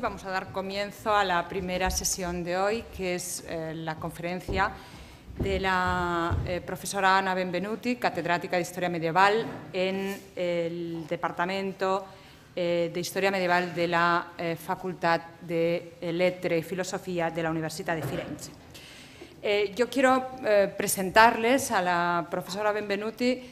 Vamos a dar comienzo a la primera sesión de hoy, que es eh, la conferencia de la eh, profesora Ana Benvenuti, catedrática de Historia Medieval en el Departamento eh, de Historia Medieval de la Facultad de Letre y Filosofía de la Universidad de Firenze. yo quiero presentarles a la profesora Benvenuti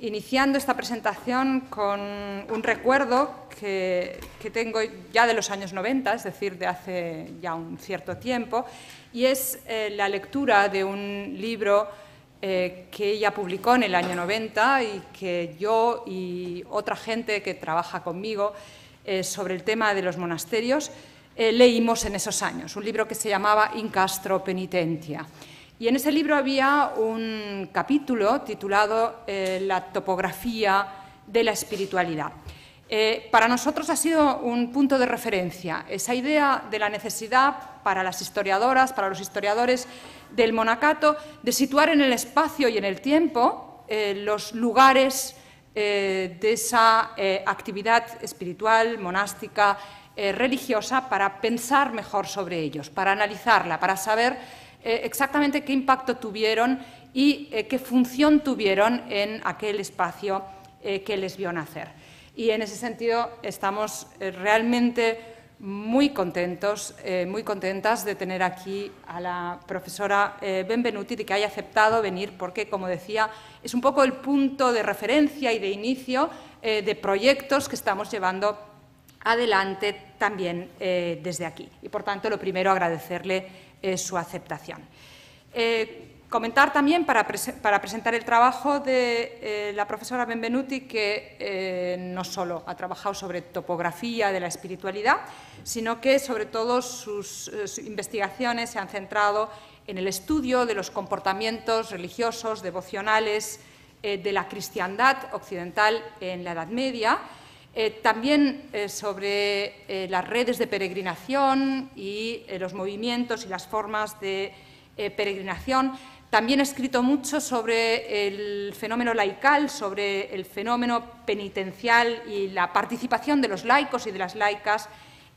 iniciando esta presentación con un recuerdo que, tengo ya de los años 90, es decir, de hace ya un cierto tiempo, y es eh, la lectura de un libro eh, que ella publicó en el año 90 y que yo y otra gente que trabaja conmigo eh, sobre el tema de los monasterios leímos en esos años, un libro que se llamaba Incastro Penitentia. Y en ese libro había un capítulo titulado eh, La topografía de la espiritualidad. Eh, para nosotros ha sido un punto de referencia esa idea de la necesidad para las historiadoras, para los historiadores del monacato, de situar en el espacio y en el tiempo eh, los lugares de esa actividad espiritual, monástica, religiosa, para pensar mejor sobre ellos, para analizarla, para saber eh, exactamente qué impacto tuvieron y eh, qué función tuvieron en aquel espacio eh, que les vio nacer. Y en ese sentido estamos realmente muy contentos, muy contentas de tener aquí a la profesora Benvenuti, de que haya aceptado venir, porque, como decía, es un poco el punto de referencia y de inicio de proyectos que estamos llevando adelante también desde aquí. Y, por tanto, lo primero, agradecerle eh, su aceptación. Eh, comentar también, para, presentar el trabajo de eh, la profesora Benvenuti, que no solo ha trabajado sobre topografía de la espiritualidad, sino que sobre todo sus investigaciones se han centrado en el estudio de los comportamientos religiosos, devocionales, de la cristiandad occidental en la Edad Media, eh, también eh, sobre eh, las redes de peregrinación y los movimientos y las formas de peregrinación. También he escrito mucho sobre el fenómeno laical, sobre el fenómeno penitencial y la participación de los laicos y de las laicas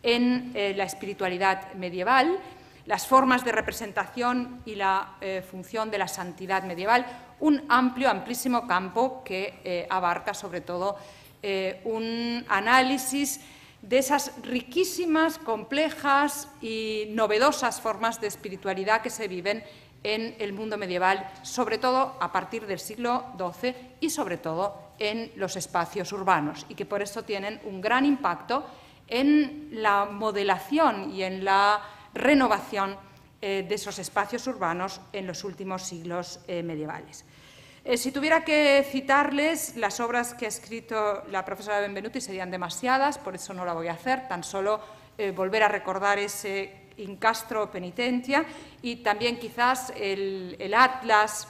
en la espiritualidad medieval, las formas de representación y la función de la santidad medieval, un amplio, amplísimo campo que abarca sobre todo eh, un análisis de esas riquísimas, complejas y novedosas formas de espiritualidad que se viven en el mundo medieval, sobre todo a partir del siglo XII y sobre todo en los espacios urbanos, y que por eso tienen un gran impacto en la modelación y en la renovación eh, de esos espacios urbanos en los últimos siglos eh, medievales. Eh, si tuviera que citarles, las obras que ha escrito la profesora Benvenuti serían demasiadas, por eso no la voy a hacer, tan solo eh, volver a recordar ese incastro penitencia y también quizás el, el atlas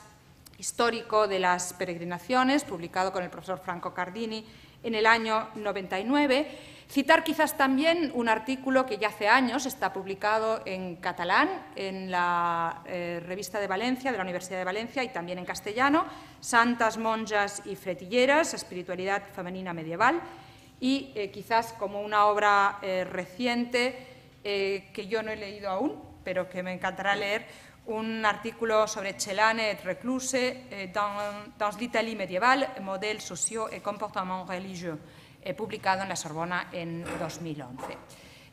histórico de las peregrinaciones, publicado con el profesor Franco Cardini en el año 99 Citar quizás también un artículo que ya hace años está publicado en catalán en la eh, revista de Valencia, de la Universidad de Valencia y también en castellano, Santas, Monjas y Fretilleras, Espiritualidad Femenina Medieval, y eh, quizás como una obra eh, reciente que yo no he leído aún, pero que me encantará leer, un artículo sobre Chelane et Recluse dans, l'Italie médiévale, modèle sociaux et comportement religieux publicado en la Sorbona en 2011.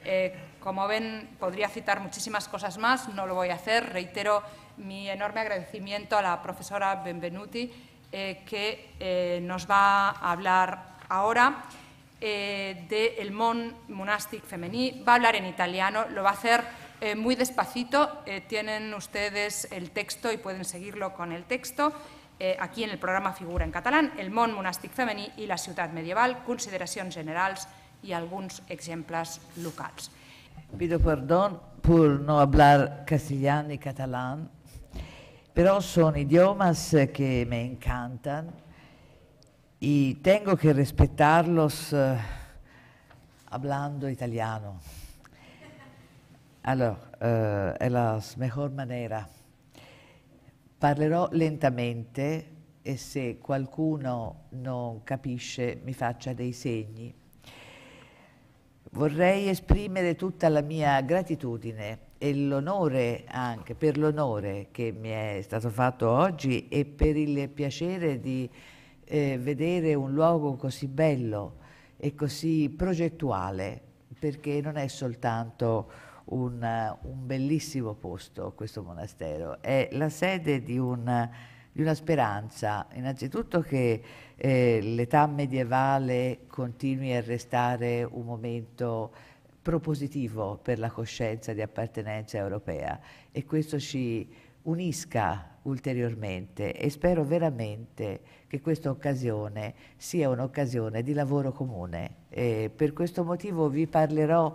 Eh, como ven, podría citar muchísimas cosas más, no lo voy a hacer. Reitero mi enorme agradecimiento a la profesora Benvenuti, eh, que eh, nos va a hablar ahora del de Mon Monastic Femení. Va a hablar en italiano, lo va a hacer muy despacito. tienen ustedes el texto y pueden seguirlo con el texto. Eh, aquí en el programa figura en catalán el món monàstic femení y la ciutat medieval, consideracions generals y alguns exemples locals. Pido perdón por no hablar castellano y catalán, pero son idiomas eh, que me encantan y tengo que respetarlos eh, hablando italiano. es la mejor manera. Parlerò lentamente e se qualcuno non capisce mi faccia dei segni. Vorrei esprimere tutta la mia gratitudine e l'onore anche per l'onore che mi è stato fatto oggi e per il piacere di eh, vedere un luogo così bello e così progettuale, perché non è soltanto un, un bellissimo posto questo monastero, è la sede di un di una speranza, innanzitutto che eh, l'età medievale continui a restare un momento propositivo per la coscienza di appartenenza europea e questo ci unisca ulteriormente e spero veramente che questa occasione sia un'occasione di lavoro comune. E per questo motivo vi parlerò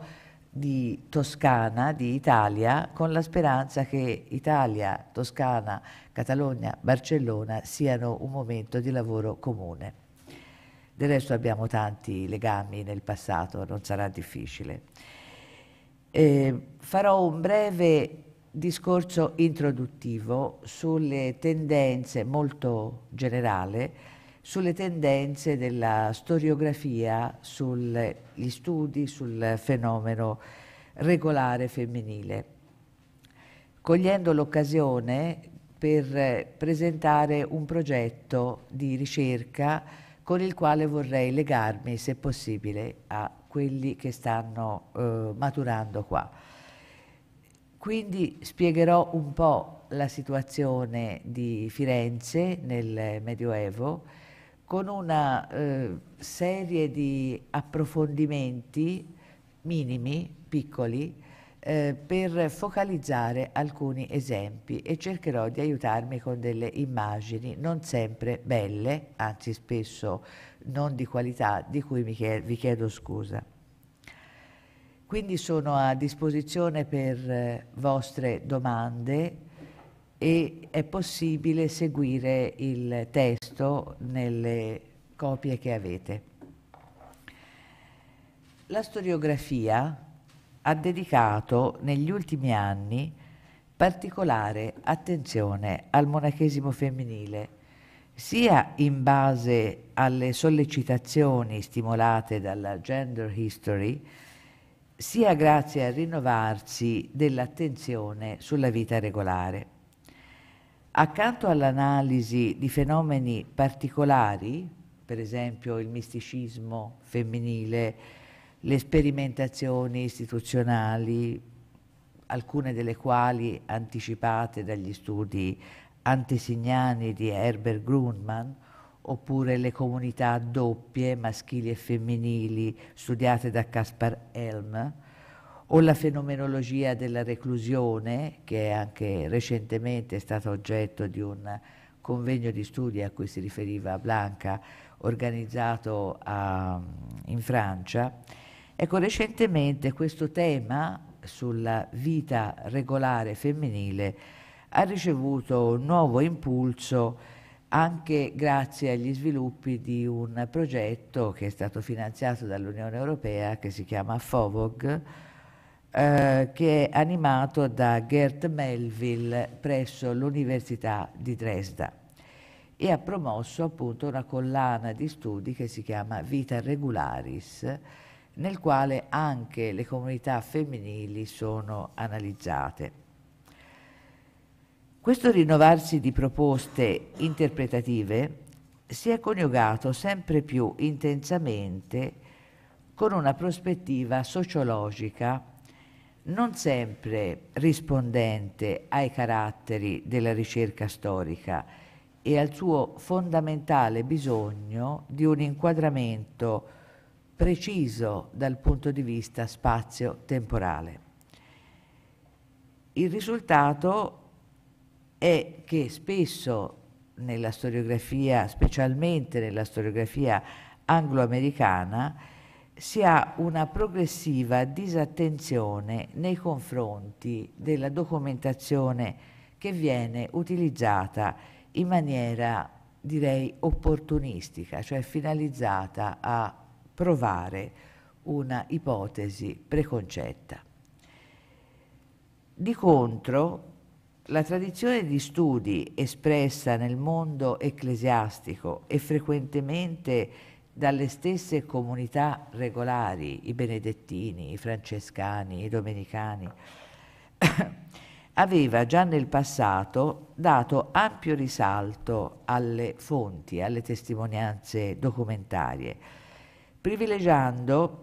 di Toscana, di Italia, con la speranza che Italia, Toscana, Catalogna, Barcellona siano un momento di lavoro comune. Del resto abbiamo tanti legami nel passato, non sarà difficile. Eh, farò un breve discorso introduttivo sulle tendenze molto generali sulle tendenze della storiografia, sugli studi sul fenomeno regolare femminile, cogliendo l'occasione per presentare un progetto di ricerca con il quale vorrei legarmi, se possibile, a quelli che stanno eh, maturando qua. Quindi spiegherò un po' la situazione di Firenze nel Medioevo, con una eh, serie di approfondimenti minimi, piccoli, eh, per focalizzare alcuni esempi e cercherò di aiutarmi con delle immagini non sempre belle, anzi spesso non di qualità, di cui chiedo, vi chiedo scusa. Quindi sono a disposizione per eh, vostre domande e è possibile seguire il testo nelle copie che avete. La storiografia ha dedicato negli ultimi anni particolare attenzione al monachesimo femminile, sia in base alle sollecitazioni stimolate dalla gender history, sia grazie al rinnovarsi dell'attenzione sulla vita regolare accanto all'analisi di fenomeni particolari, per esempio il misticismo femminile, le sperimentazioni istituzionali, alcune delle quali anticipate dagli studi antesignani di Herbert Grunman, oppure le comunità doppie, maschili e femminili, studiate da Caspar Elm, o la fenomenologia della reclusione, che è anche recentemente è stata oggetto di un convegno di studi a cui si riferiva Blanca, organizzato a, ehm, in Francia. Ecco, recentemente questo tema sulla vita regolare femminile ha ricevuto un nuovo impulso anche grazie agli sviluppi di un progetto che è stato finanziato dall'Unione Europea che si chiama FOVOG, eh, che è animato da Gert Melville presso l'Università di Dresda e ha promosso appunto una collana di studi che si chiama Vita Regularis, nel quale anche le comunità femminili sono analizzate. Questo rinnovarsi di proposte interpretative si è coniugato sempre più intensamente con una prospettiva sociologica non sempre rispondente ai caratteri della ricerca storica e al suo fondamentale bisogno di un inquadramento preciso dal punto di vista spazio-temporale. Il risultato è che spesso nella storiografia, specialmente nella storiografia angloamericana, si ha una progressiva disattenzione nei confronti della documentazione che viene utilizzata in maniera direi opportunistica, cioè finalizzata a provare una ipotesi preconcetta. Di contro, la tradizione di studi espressa nel mondo ecclesiastico e frequentemente dalle stesse comunità regolari, i benedettini, i francescani, i domenicani, aveva già nel passato dato ampio risalto alle fonti, alle testimonianze documentarie, privilegiando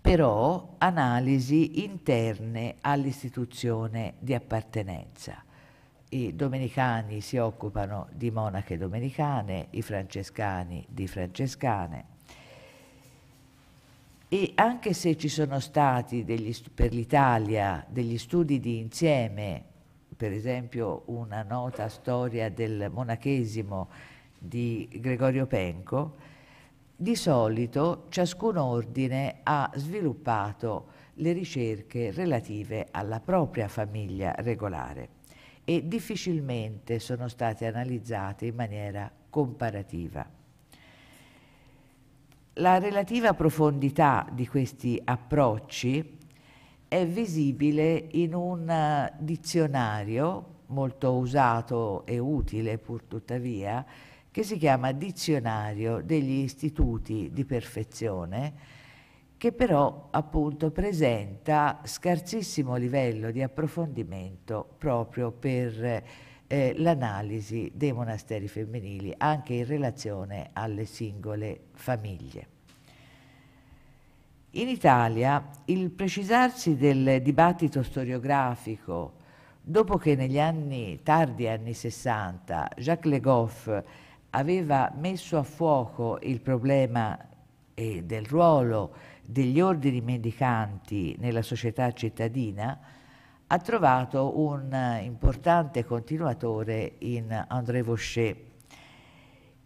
però analisi interne all'istituzione di appartenenza i domenicani si occupano di monache domenicane, i francescani di francescane. E anche se ci sono stati per l'Italia degli studi di insieme, per esempio una nota storia del monachesimo di Gregorio Penco, di solito ciascun ordine ha sviluppato le ricerche relative alla propria famiglia regolare e difficilmente sono state analizzate in maniera comparativa. La relativa profondità di questi approcci è visibile in un eh, dizionario molto usato e utile pur tuttavia, che si chiama Dizionario degli istituti di perfezione, che però appunto presenta scarsissimo livello di approfondimento proprio per eh, l'analisi dei monasteri femminili anche in relazione alle singole famiglie. In Italia il precisarsi del dibattito storiografico dopo che negli anni tardi anni 60 Jacques Le Goff aveva messo a fuoco il problema eh, del ruolo degli ordini mendicanti nella società cittadina, ha trovato un importante continuatore in André Vaucher,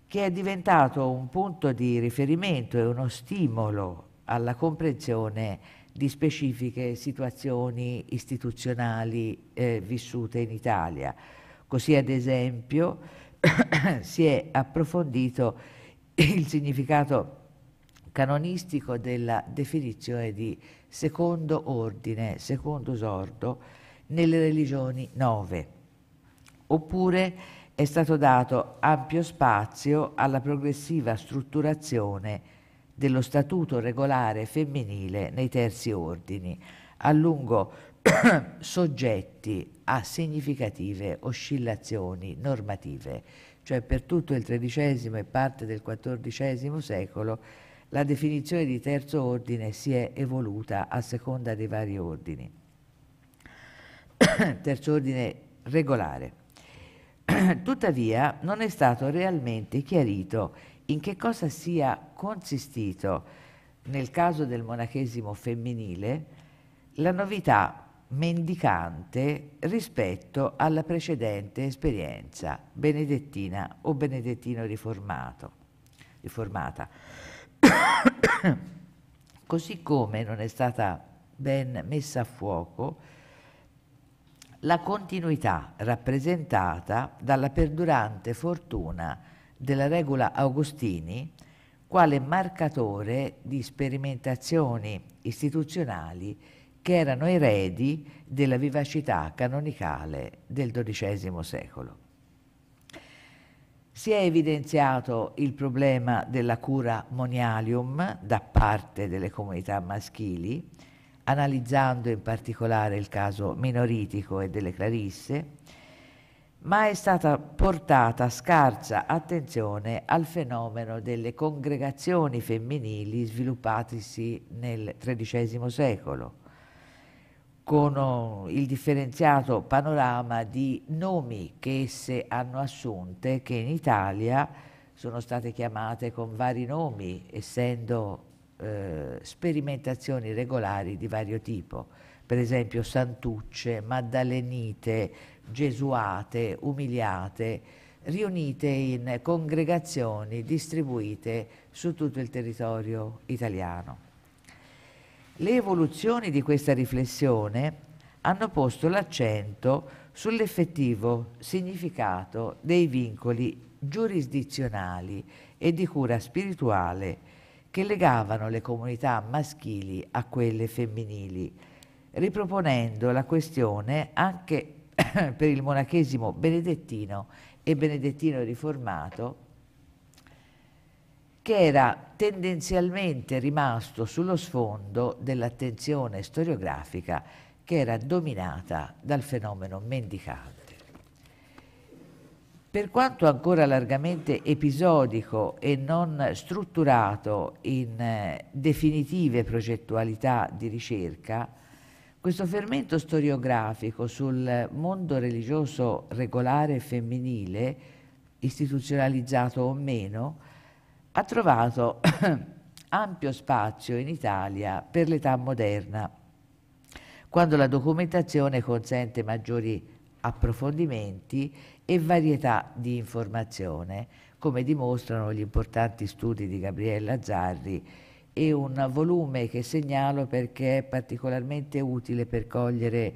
che è diventato un punto di riferimento e uno stimolo alla comprensione di specifiche situazioni istituzionali eh, vissute in Italia. Così ad esempio si è approfondito il significato canonistico della definizione di secondo ordine, secondo sordo, nelle religioni nove. Oppure è stato dato ampio spazio alla progressiva strutturazione dello statuto regolare femminile nei terzi ordini, a lungo soggetti a significative oscillazioni normative, cioè per tutto il XIII e parte del XIV secolo la definizione di terzo ordine si è evoluta a seconda dei vari ordini. terzo ordine regolare. Tuttavia non è stato realmente chiarito in che cosa sia consistito, nel caso del monachesimo femminile, la novità mendicante rispetto alla precedente esperienza benedettina o benedettino riformato, riformata. Così come non è stata ben messa a fuoco la continuità rappresentata dalla perdurante fortuna della regola Augustini quale marcatore di sperimentazioni istituzionali che erano eredi della vivacità canonicale del XII secolo. Si è evidenziato il problema della cura monialium da parte delle comunità maschili, analizzando in particolare il caso minoritico e delle Clarisse, ma è stata portata scarsa attenzione al fenomeno delle congregazioni femminili sviluppatisi nel XIII secolo con eh, il differenziato panorama di nomi che esse hanno assunte, che in Italia sono state chiamate con vari nomi, essendo eh, sperimentazioni regolari di vario tipo, per esempio santucce, maddalenite, gesuate, umiliate, riunite in congregazioni distribuite su tutto il territorio italiano. Le evoluzioni di questa riflessione hanno posto l'accento sull'effettivo significato dei vincoli giurisdizionali e di cura spirituale che legavano le comunità maschili a quelle femminili, riproponendo la questione anche per il monachesimo benedettino e benedettino riformato che era tendenzialmente rimasto sullo sfondo dell'attenzione storiografica che era dominata dal fenomeno mendicante. Per quanto ancora largamente episodico e non strutturato in eh, definitive progettualità di ricerca, questo fermento storiografico sul mondo religioso regolare femminile, istituzionalizzato o meno, ha trovato ampio spazio in Italia per l'età moderna, quando la documentazione consente maggiori approfondimenti e varietà di informazione, come dimostrano gli importanti studi di Gabriella Zarri e un volume che segnalo perché è particolarmente utile per cogliere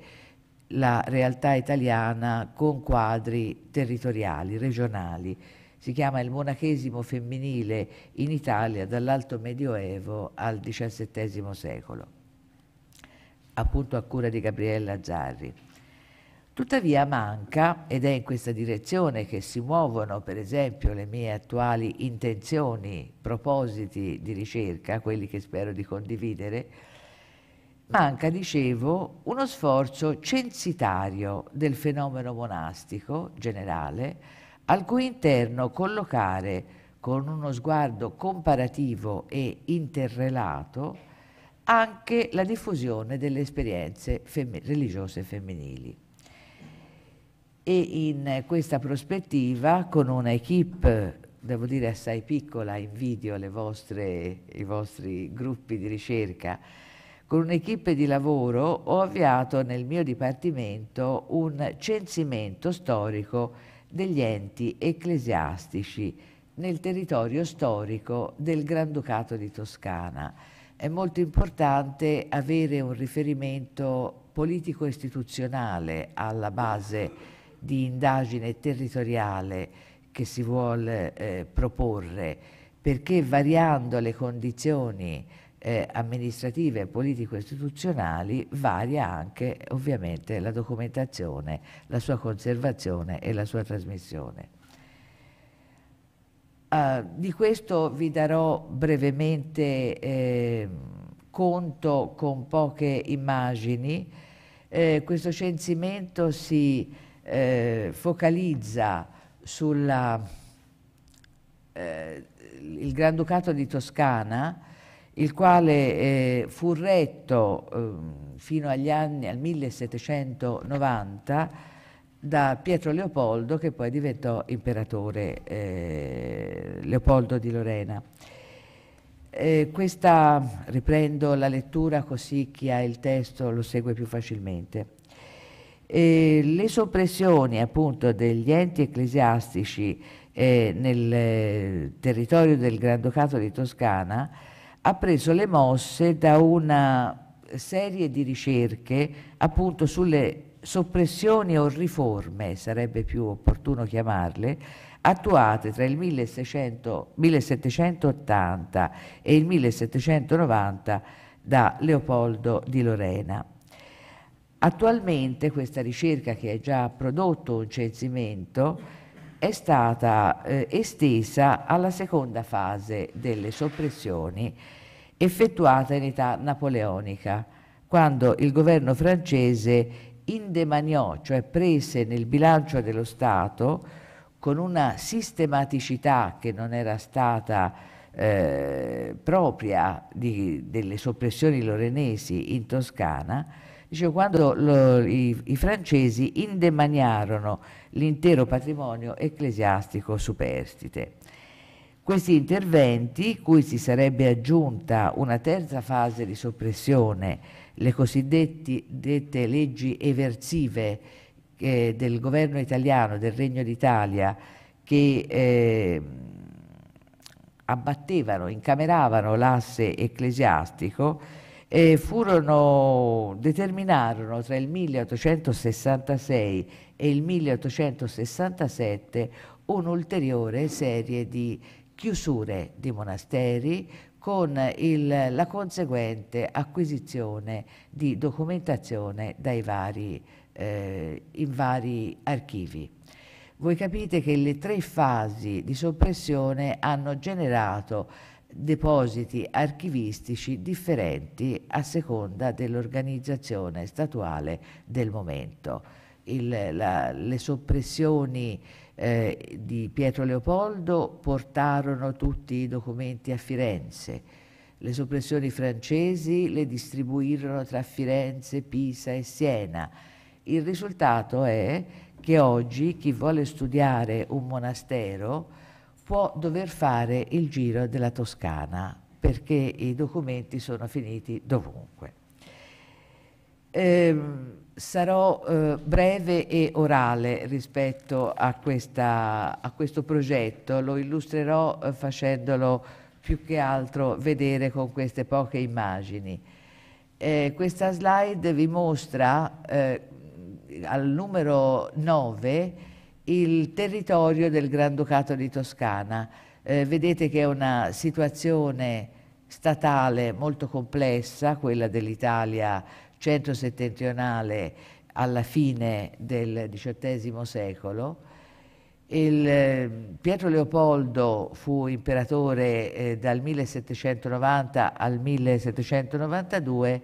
la realtà italiana con quadri territoriali, regionali, si chiama il monachesimo femminile in Italia dall'alto medioevo al XVII secolo, appunto a cura di Gabriella Zarri. Tuttavia manca, ed è in questa direzione che si muovono per esempio le mie attuali intenzioni, propositi di ricerca, quelli che spero di condividere, manca, dicevo, uno sforzo censitario del fenomeno monastico generale, al cui interno collocare con uno sguardo comparativo e interrelato anche la diffusione delle esperienze fem religiose femminili. E in questa prospettiva, con una equip, devo dire assai piccola, invidio vostre, i vostri gruppi di ricerca, con un'equipe di lavoro ho avviato nel mio dipartimento un censimento storico degli enti ecclesiastici nel territorio storico del Granducato di Toscana. È molto importante avere un riferimento politico-istituzionale alla base di indagine territoriale che si vuole eh, proporre, perché variando le condizioni eh, amministrative politico-istituzionali varia anche ovviamente la documentazione, la sua conservazione e la sua trasmissione. Uh, di questo vi darò brevemente eh, conto con poche immagini. Eh, questo censimento si eh, focalizza sul eh, Granducato di Toscana, il quale eh, fu retto eh, fino agli anni, al 1790 da Pietro Leopoldo che poi diventò imperatore eh, Leopoldo di Lorena. Eh, questa riprendo la lettura così chi ha il testo lo segue più facilmente. E eh, le soppressioni appunto degli enti ecclesiastici eh, nel territorio del Granducato di Toscana ha preso le mosse da una serie di ricerche appunto sulle soppressioni o riforme, sarebbe più opportuno chiamarle, attuate tra il 1600, 1780 e il 1790 da Leopoldo di Lorena. Attualmente questa ricerca che ha già prodotto un censimento è stata eh, estesa alla seconda fase delle soppressioni effettuata in età napoleonica, quando il governo francese indemaniò, cioè prese nel bilancio dello Stato, con una sistematicità che non era stata eh, propria di, delle soppressioni lorenesi in Toscana, dicevo, quando lo, i, i francesi indemaniarono l'intero patrimonio ecclesiastico superstite. Questi interventi, cui si sarebbe aggiunta una terza fase di soppressione, le cosiddette leggi eversive eh, del governo italiano, del Regno d'Italia, che eh, abbattevano, incameravano l'asse ecclesiastico, eh, furono, determinarono tra il 1866 e il 1867 un'ulteriore serie di chiusure di monasteri con il, la conseguente acquisizione di documentazione vari, eh, in vari archivi. Voi capite che le tre fasi di soppressione hanno generato depositi archivistici differenti a seconda dell'organizzazione statuale del momento. Il, la, le soppressioni eh, di Pietro Leopoldo portarono tutti i documenti a Firenze. Le soppressioni francesi le distribuirono tra Firenze, Pisa e Siena. Il risultato è che oggi chi vuole studiare un monastero può dover fare il giro della Toscana perché i documenti sono finiti dovunque. Ehm, Sarò eh, breve e orale rispetto a, questa, a questo progetto, lo illustrerò eh, facendolo più che altro vedere con queste poche immagini. Eh, questa slide vi mostra eh, al numero 9 il territorio del Granducato di Toscana. Eh, vedete che è una situazione statale molto complessa, quella dell'Italia centro settentrionale alla fine del XVIII secolo. Il eh, Pietro Leopoldo fu imperatore eh, dal 1790 al 1792,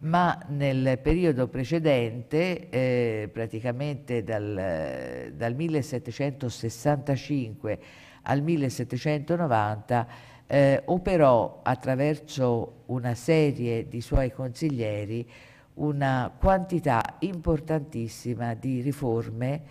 ma nel periodo precedente, eh, praticamente dal, dal 1765 al 1790, eh, operò attraverso una serie di suoi consiglieri una quantità importantissima di riforme.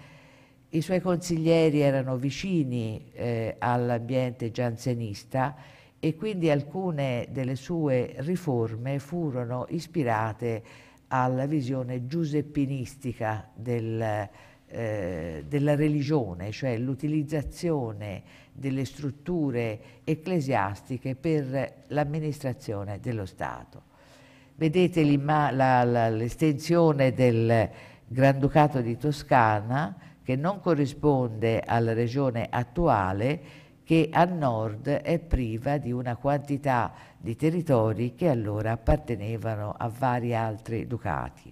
I suoi consiglieri erano vicini eh, all'ambiente giansenista e quindi alcune delle sue riforme furono ispirate alla visione giuseppinistica del, eh, della religione, cioè l'utilizzazione delle strutture ecclesiastiche per l'amministrazione dello Stato. Vedete l'estensione del Granducato di Toscana che non corrisponde alla regione attuale che a nord è priva di una quantità di territori che allora appartenevano a vari altri ducati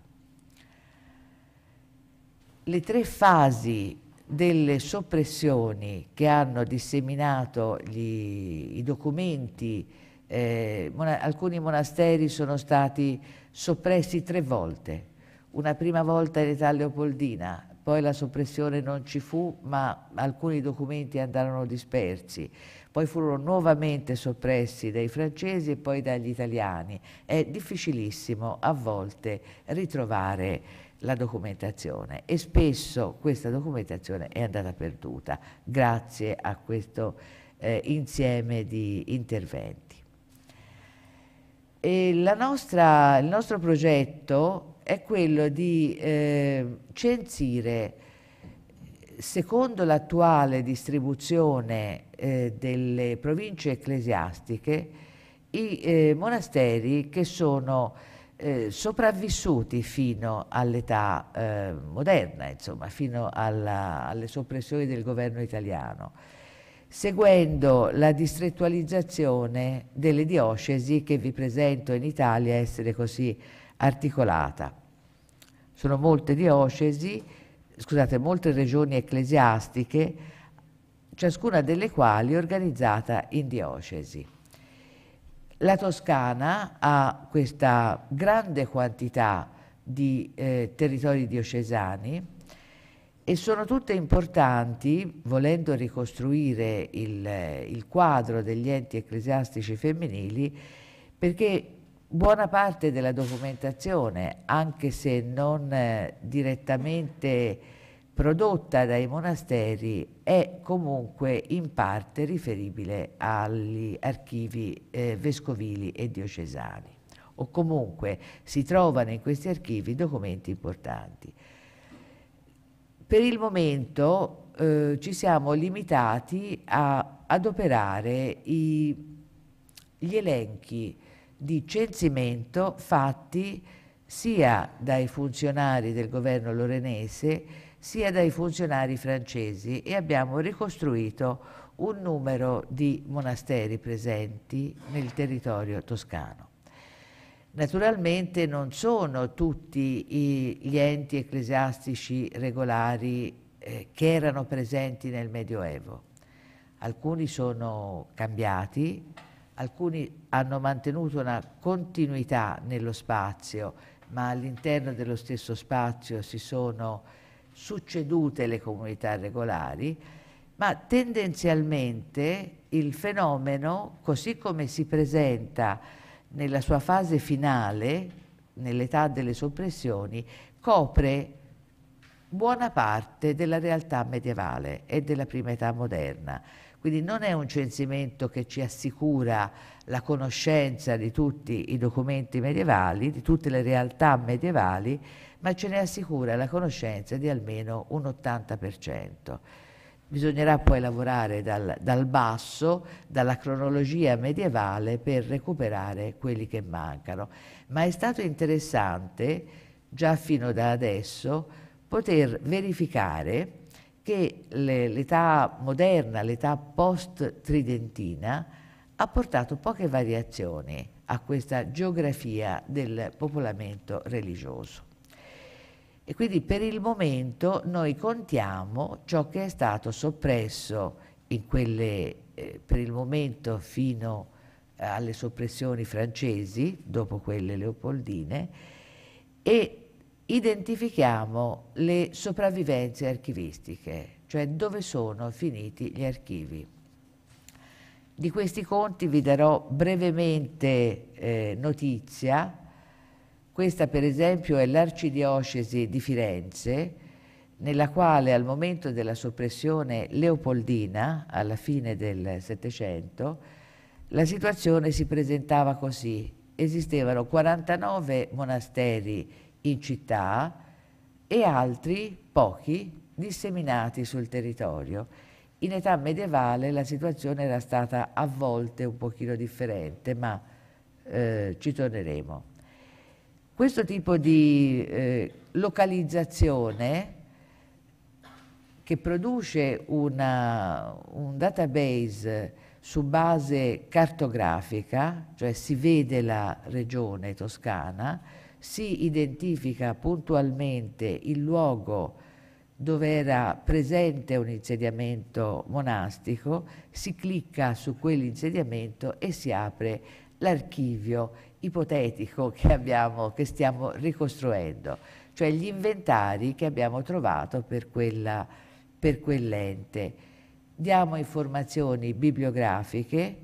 le tre fasi delle soppressioni che hanno disseminato gli, i documenti, eh, mona alcuni monasteri sono stati soppressi tre volte, una prima volta in età leopoldina, poi la soppressione non ci fu, ma alcuni documenti andarono dispersi, poi furono nuovamente soppressi dai francesi e poi dagli italiani. È difficilissimo a volte ritrovare la documentazione e spesso questa documentazione è andata perduta grazie a questo eh, insieme di interventi. Nostra, il nostro progetto è quello di eh, censire secondo l'attuale distribuzione eh, delle province ecclesiastiche i eh, monasteri che sono eh, sopravvissuti fino all'età eh, moderna, insomma, fino alla, alle soppressioni del governo italiano, seguendo la distrettualizzazione delle diocesi che vi presento in Italia essere così articolata. Sono molte diocesi, scusate, molte regioni ecclesiastiche, ciascuna delle quali organizzata in diocesi. La Toscana ha questa grande quantità di eh, territori diocesani e sono tutte importanti, volendo ricostruire il, il quadro degli enti ecclesiastici femminili, perché buona parte della documentazione, anche se non eh, direttamente prodotta dai monasteri è comunque in parte riferibile agli archivi eh, vescovili e diocesani o comunque si trovano in questi archivi documenti importanti. Per il momento eh, ci siamo limitati a operare i, gli elenchi di censimento fatti sia dai funzionari del governo lorenese sia dai funzionari francesi e abbiamo ricostruito un numero di monasteri presenti nel territorio toscano. Naturalmente non sono tutti gli enti ecclesiastici regolari eh, che erano presenti nel Medioevo. Alcuni sono cambiati, alcuni hanno mantenuto una continuità nello spazio, ma all'interno dello stesso spazio si sono succedute le comunità regolari, ma tendenzialmente il fenomeno, così come si presenta nella sua fase finale, nell'età delle soppressioni, copre buona parte della realtà medievale e della prima età moderna. Quindi non è un censimento che ci assicura la conoscenza di tutti i documenti medievali, di tutte le realtà medievali, ma ce ne assicura la conoscenza di almeno un 80%. Bisognerà poi lavorare dal, dal, basso, dalla cronologia medievale per recuperare quelli che mancano, ma è stato interessante, già fino da adesso, poter verificare che l'età moderna, l'età post-tridentina, ha portato poche variazioni a questa geografia del popolamento religioso. E quindi per il momento noi contiamo ciò che è stato soppresso quelle, eh, per il momento fino eh, alle soppressioni francesi, dopo quelle leopoldine, e identifichiamo le sopravvivenze archivistiche, cioè dove sono finiti gli archivi. Di questi conti vi darò brevemente eh, notizia questa per esempio è l'arcidiocesi di Firenze, nella quale al momento della soppressione leopoldina, alla fine del Settecento, la situazione si presentava così. Esistevano 49 monasteri in città e altri pochi disseminati sul territorio. In età medievale la situazione era stata a volte un pochino differente, ma eh, ci torneremo. Questo tipo di eh, localizzazione che produce una, un database su base cartografica, cioè si vede la regione toscana, si identifica puntualmente il luogo dove era presente un insediamento monastico, si clicca su quell'insediamento e si apre l'archivio ipotetico che, abbiamo, che stiamo ricostruendo, cioè gli inventari che abbiamo trovato per, quella, per quell'ente. Diamo informazioni bibliografiche,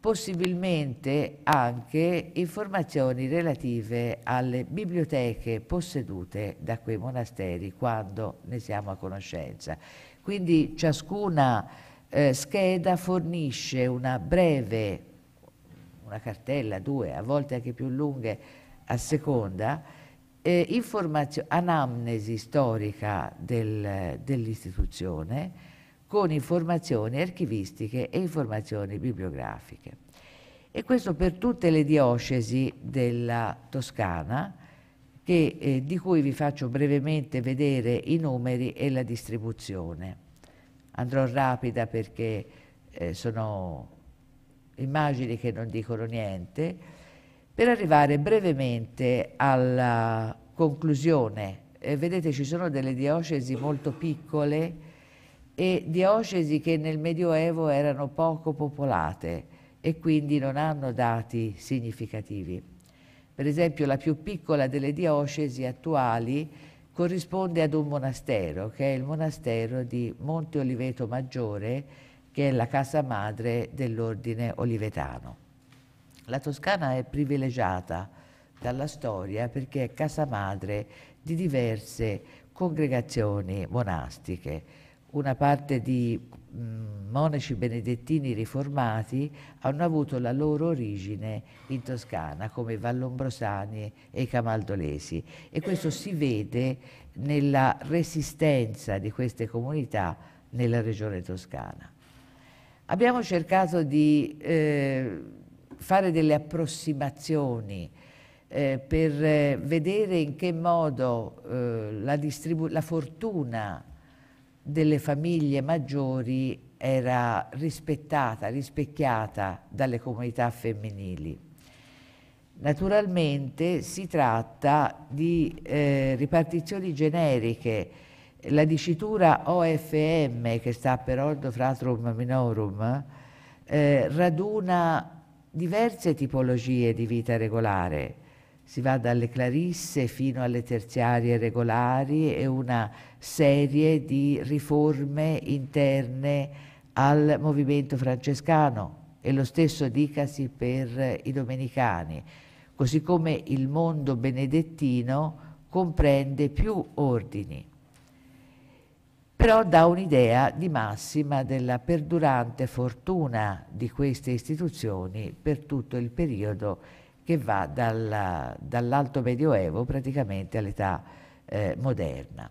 possibilmente anche informazioni relative alle biblioteche possedute da quei monasteri quando ne siamo a conoscenza. Quindi ciascuna eh, scheda fornisce una breve una cartella, due, a volte anche più lunghe a seconda, eh, anamnesi storica del, dell'istituzione con informazioni archivistiche e informazioni bibliografiche. E questo per tutte le diocesi della Toscana, che, eh, di cui vi faccio brevemente vedere i numeri e la distribuzione. Andrò rapida perché eh, sono immagini che non dicono niente, per arrivare brevemente alla conclusione. Eh, vedete, ci sono delle diocesi molto piccole e diocesi che nel Medioevo erano poco popolate e quindi non hanno dati significativi. Per esempio la più piccola delle diocesi attuali corrisponde ad un monastero, che è il monastero di Monte Oliveto Maggiore, che è la casa madre dell'ordine olivetano. La Toscana è privilegiata dalla storia perché è casa madre di diverse congregazioni monastiche, una parte di mm, monaci benedettini riformati hanno avuto la loro origine in Toscana, come i Vallombrosani e i Camaldolesi. E questo si vede nella resistenza di queste comunità nella regione toscana. Abbiamo cercato di eh, fare delle approssimazioni eh, per vedere in che modo eh, la, la fortuna delle famiglie maggiori era rispettata, rispecchiata dalle comunità femminili. Naturalmente si tratta di eh, ripartizioni generiche la dicitura OFM, che sta per Ordo Fratrum Minorum, eh, raduna diverse tipologie di vita regolare. Si va dalle clarisse fino alle terziarie regolari e una serie di riforme interne al movimento francescano e lo stesso dicasi per i domenicani, così come il mondo benedettino comprende più ordini però dà un'idea di massima della perdurante fortuna di queste istituzioni per tutto il periodo che va dalla, dall'alto medioevo praticamente all'età eh, moderna.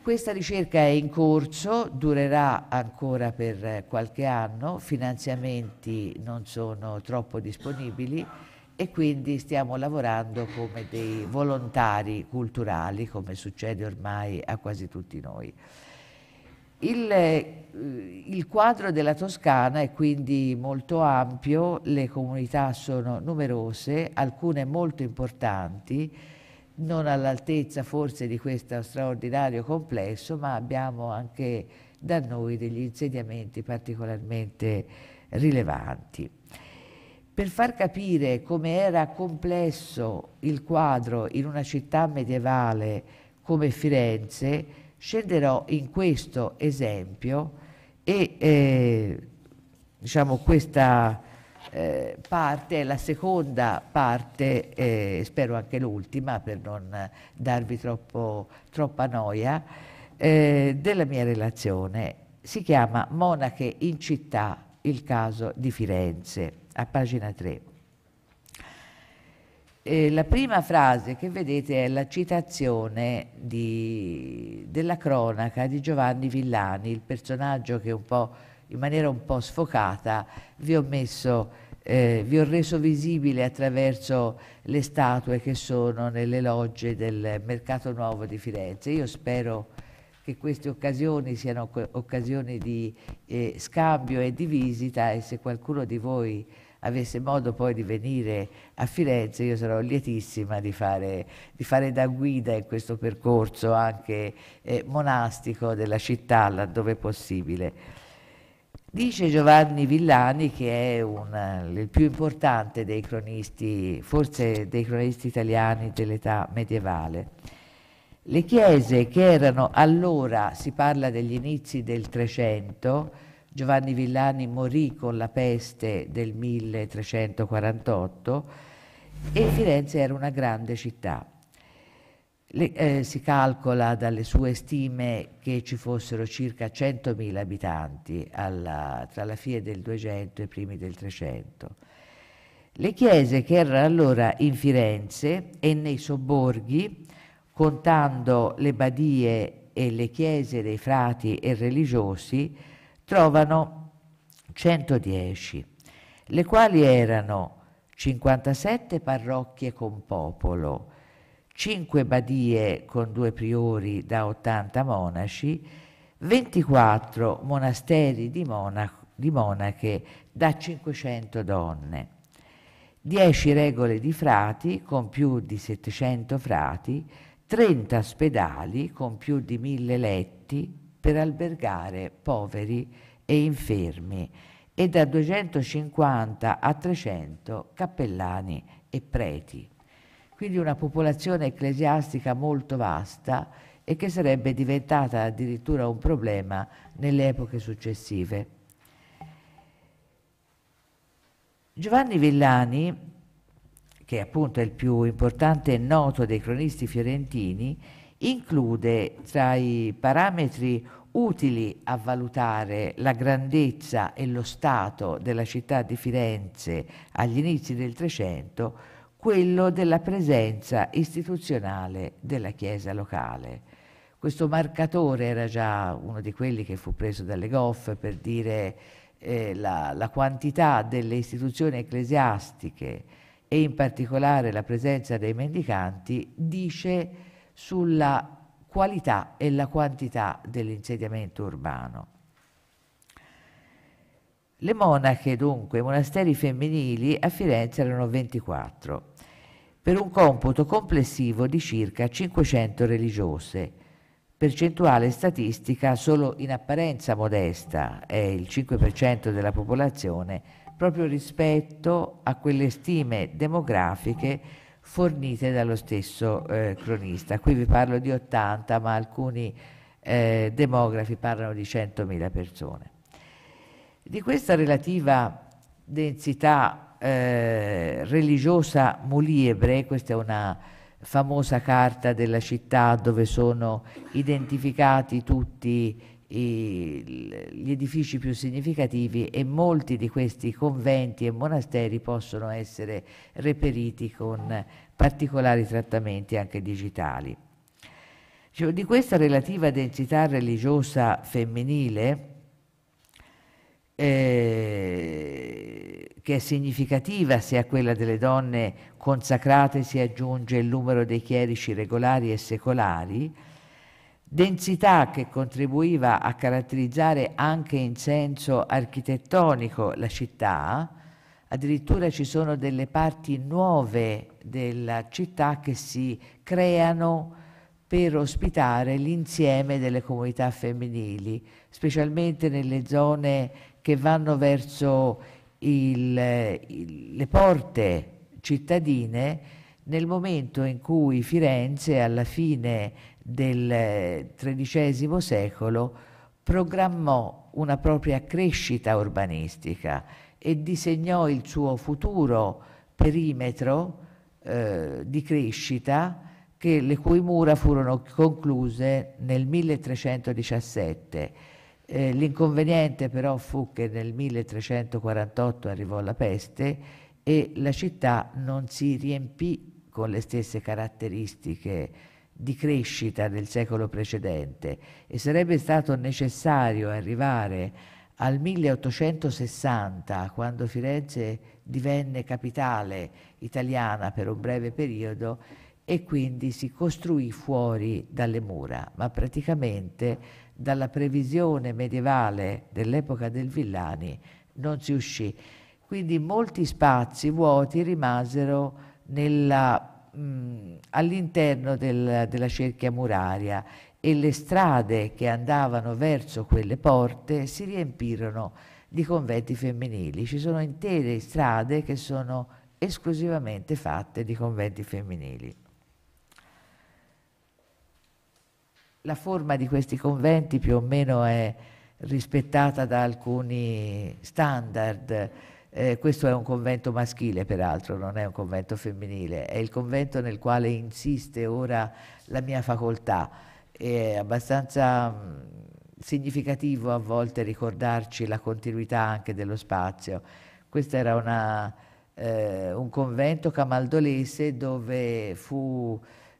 Questa ricerca è in corso, durerà ancora per eh, qualche anno, finanziamenti non sono troppo disponibili e quindi stiamo lavorando come dei volontari culturali, come succede ormai a quasi tutti noi. Il, eh, il, quadro della Toscana è quindi molto ampio, le comunità sono numerose, alcune molto importanti, non all'altezza forse di questo straordinario complesso, ma abbiamo anche da noi degli insediamenti particolarmente rilevanti per far capire come era complesso il quadro in una città medievale come Firenze, scenderò in questo esempio e eh, diciamo questa eh, parte è la seconda parte, eh, spero anche l'ultima per non darvi troppo, troppa noia, eh, della mia relazione. Si chiama Monache in città, il caso di Firenze a pagina 3. E eh, la prima frase che vedete è la citazione di, della cronaca di Giovanni Villani, il personaggio che un po', in maniera un po' sfocata vi ho messo eh, vi ho reso visibile attraverso le statue che sono nelle logge del Mercato Nuovo di Firenze. Io spero che queste occasioni siano occasioni di eh, scambio e di visita e se qualcuno di voi avesse modo poi di venire a Firenze, io sarò lietissima di fare, di fare da guida in questo percorso anche eh, monastico della città, laddove possibile. Dice Giovanni Villani, che è un, eh, il più importante dei cronisti, forse dei cronisti italiani dell'età medievale, le chiese che erano allora, si parla degli inizi del Trecento, Giovanni Villani morì con la peste del 1348 e Firenze era una grande città. Le, eh, si calcola dalle sue stime che ci fossero circa 100.000 abitanti alla, tra la fine del 200 e i primi del 300. Le chiese che erano allora in Firenze e nei sobborghi, contando le badie e le chiese dei frati e religiosi, trovano 110, le quali erano 57 parrocchie con popolo, 5 badie con due priori da 80 monaci, 24 monasteri di, monaco, di monache da 500 donne, 10 regole di frati con più di 700 frati, 30 ospedali con più di 1000 letti, per albergare poveri e infermi e da 250 a 300 cappellani e preti. Quindi una popolazione ecclesiastica molto vasta e che sarebbe diventata addirittura un problema nelle epoche successive. Giovanni Villani, che appunto è il più importante e noto dei cronisti fiorentini, include tra i parametri utili a valutare la grandezza e lo stato della città di Firenze agli inizi del Trecento quello della presenza istituzionale della Chiesa locale. Questo marcatore era già uno di quelli che fu preso dalle goffe per dire eh, la, la quantità delle istituzioni ecclesiastiche e in particolare la presenza dei mendicanti dice sulla qualità e la quantità dell'insediamento urbano. Le monache, dunque, i monasteri femminili a Firenze erano 24, per un computo complessivo di circa 500 religiose, percentuale statistica solo in apparenza modesta, è il 5% della popolazione, proprio rispetto a quelle stime demografiche fornite dallo stesso eh, cronista. Qui vi parlo di 80, ma alcuni eh, demografi parlano di 100.000 persone. Di questa relativa densità eh, religiosa muliebre, questa è una famosa carta della città dove sono identificati tutti i, gli edifici più significativi e molti di questi conventi e monasteri possono essere reperiti con particolari trattamenti anche digitali. Cioè, di questa relativa densità religiosa femminile, eh, che è significativa se a quella delle donne consacrate si aggiunge il numero dei chierici regolari e secolari, densità che contribuiva a caratterizzare anche in senso architettonico la città, addirittura ci sono delle parti nuove della città che si creano per ospitare l'insieme delle comunità femminili, specialmente nelle zone che vanno verso il, il, le porte cittadine nel momento in cui Firenze alla fine del XIII secolo programmò una propria crescita urbanistica e disegnò il suo futuro perimetro eh, di crescita che, le cui mura furono concluse nel 1317. Eh, l'inconveniente però fu che nel 1348 arrivò la peste e la città non si riempì con le stesse caratteristiche di crescita del secolo precedente e sarebbe stato necessario arrivare al 1860, quando Firenze divenne capitale italiana per un breve periodo e quindi si costruì fuori dalle mura, ma praticamente dalla previsione medievale dell'epoca del Villani non si uscì. Quindi molti spazi vuoti rimasero nella all'interno del, della cerchia muraria e le strade che andavano verso quelle porte si riempirono di conventi femminili. Ci sono intere strade che sono esclusivamente fatte di conventi femminili. La forma di questi conventi più o meno è rispettata da alcuni standard eh, questo è un convento maschile, peraltro, non è un convento femminile, è il convento nel quale insiste ora la mia facoltà. È abbastanza significativo a volte ricordarci la continuità anche dello spazio. Questo era una, eh, un convento camaldolese dove fu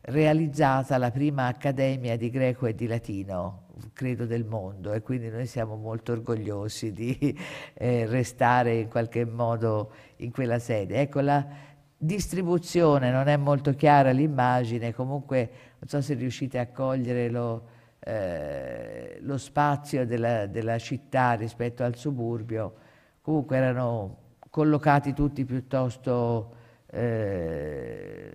realizzata la prima accademia di greco e di latino, credo del mondo, e quindi noi siamo molto orgogliosi di eh, restare in qualche modo in quella sede. Ecco, la distribuzione non è molto chiara l'immagine, comunque non so se riuscite a cogliere lo, eh, lo spazio della, della città rispetto al suburbio, comunque erano collocati tutti piuttosto... Eh,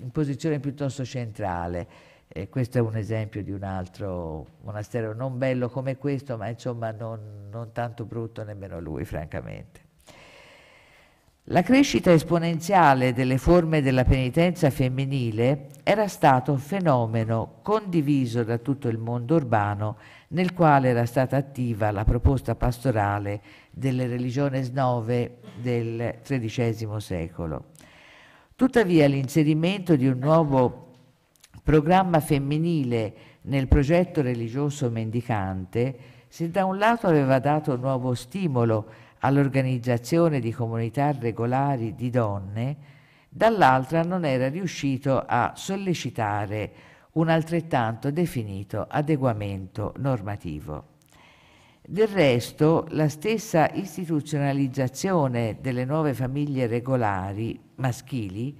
in posizione piuttosto centrale. Eh, questo è un esempio di un altro monastero non bello come questo, ma insomma non, non tanto brutto nemmeno lui, francamente. La crescita esponenziale delle forme della penitenza femminile era stato un fenomeno condiviso da tutto il mondo urbano nel quale era stata attiva la proposta pastorale delle religioni snove del XIII secolo. Tuttavia l'inserimento di un nuovo programma femminile nel progetto religioso mendicante, se da un lato aveva dato nuovo stimolo all'organizzazione di comunità regolari di donne, dall'altra non era riuscito a sollecitare un altrettanto definito adeguamento normativo. Del resto, la stessa istituzionalizzazione delle nuove famiglie regolari maschili,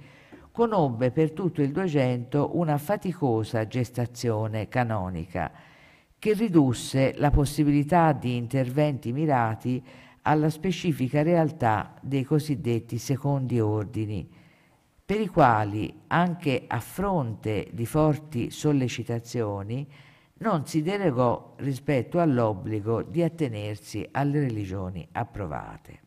conobbe per tutto il 200 una faticosa gestazione canonica che ridusse la possibilità di interventi mirati alla specifica realtà dei cosiddetti secondi ordini, per i quali, anche a fronte di forti sollecitazioni, non si delegò rispetto all'obbligo di attenersi alle religioni approvate.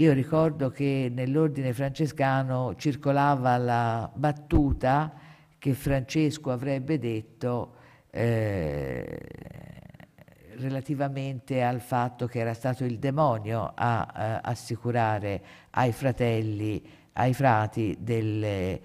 Io ricordo che nell'ordine francescano circolava la battuta che Francesco avrebbe detto eh, relativamente al fatto che era stato il demonio a, a eh, assicurare ai fratelli, ai frati delle,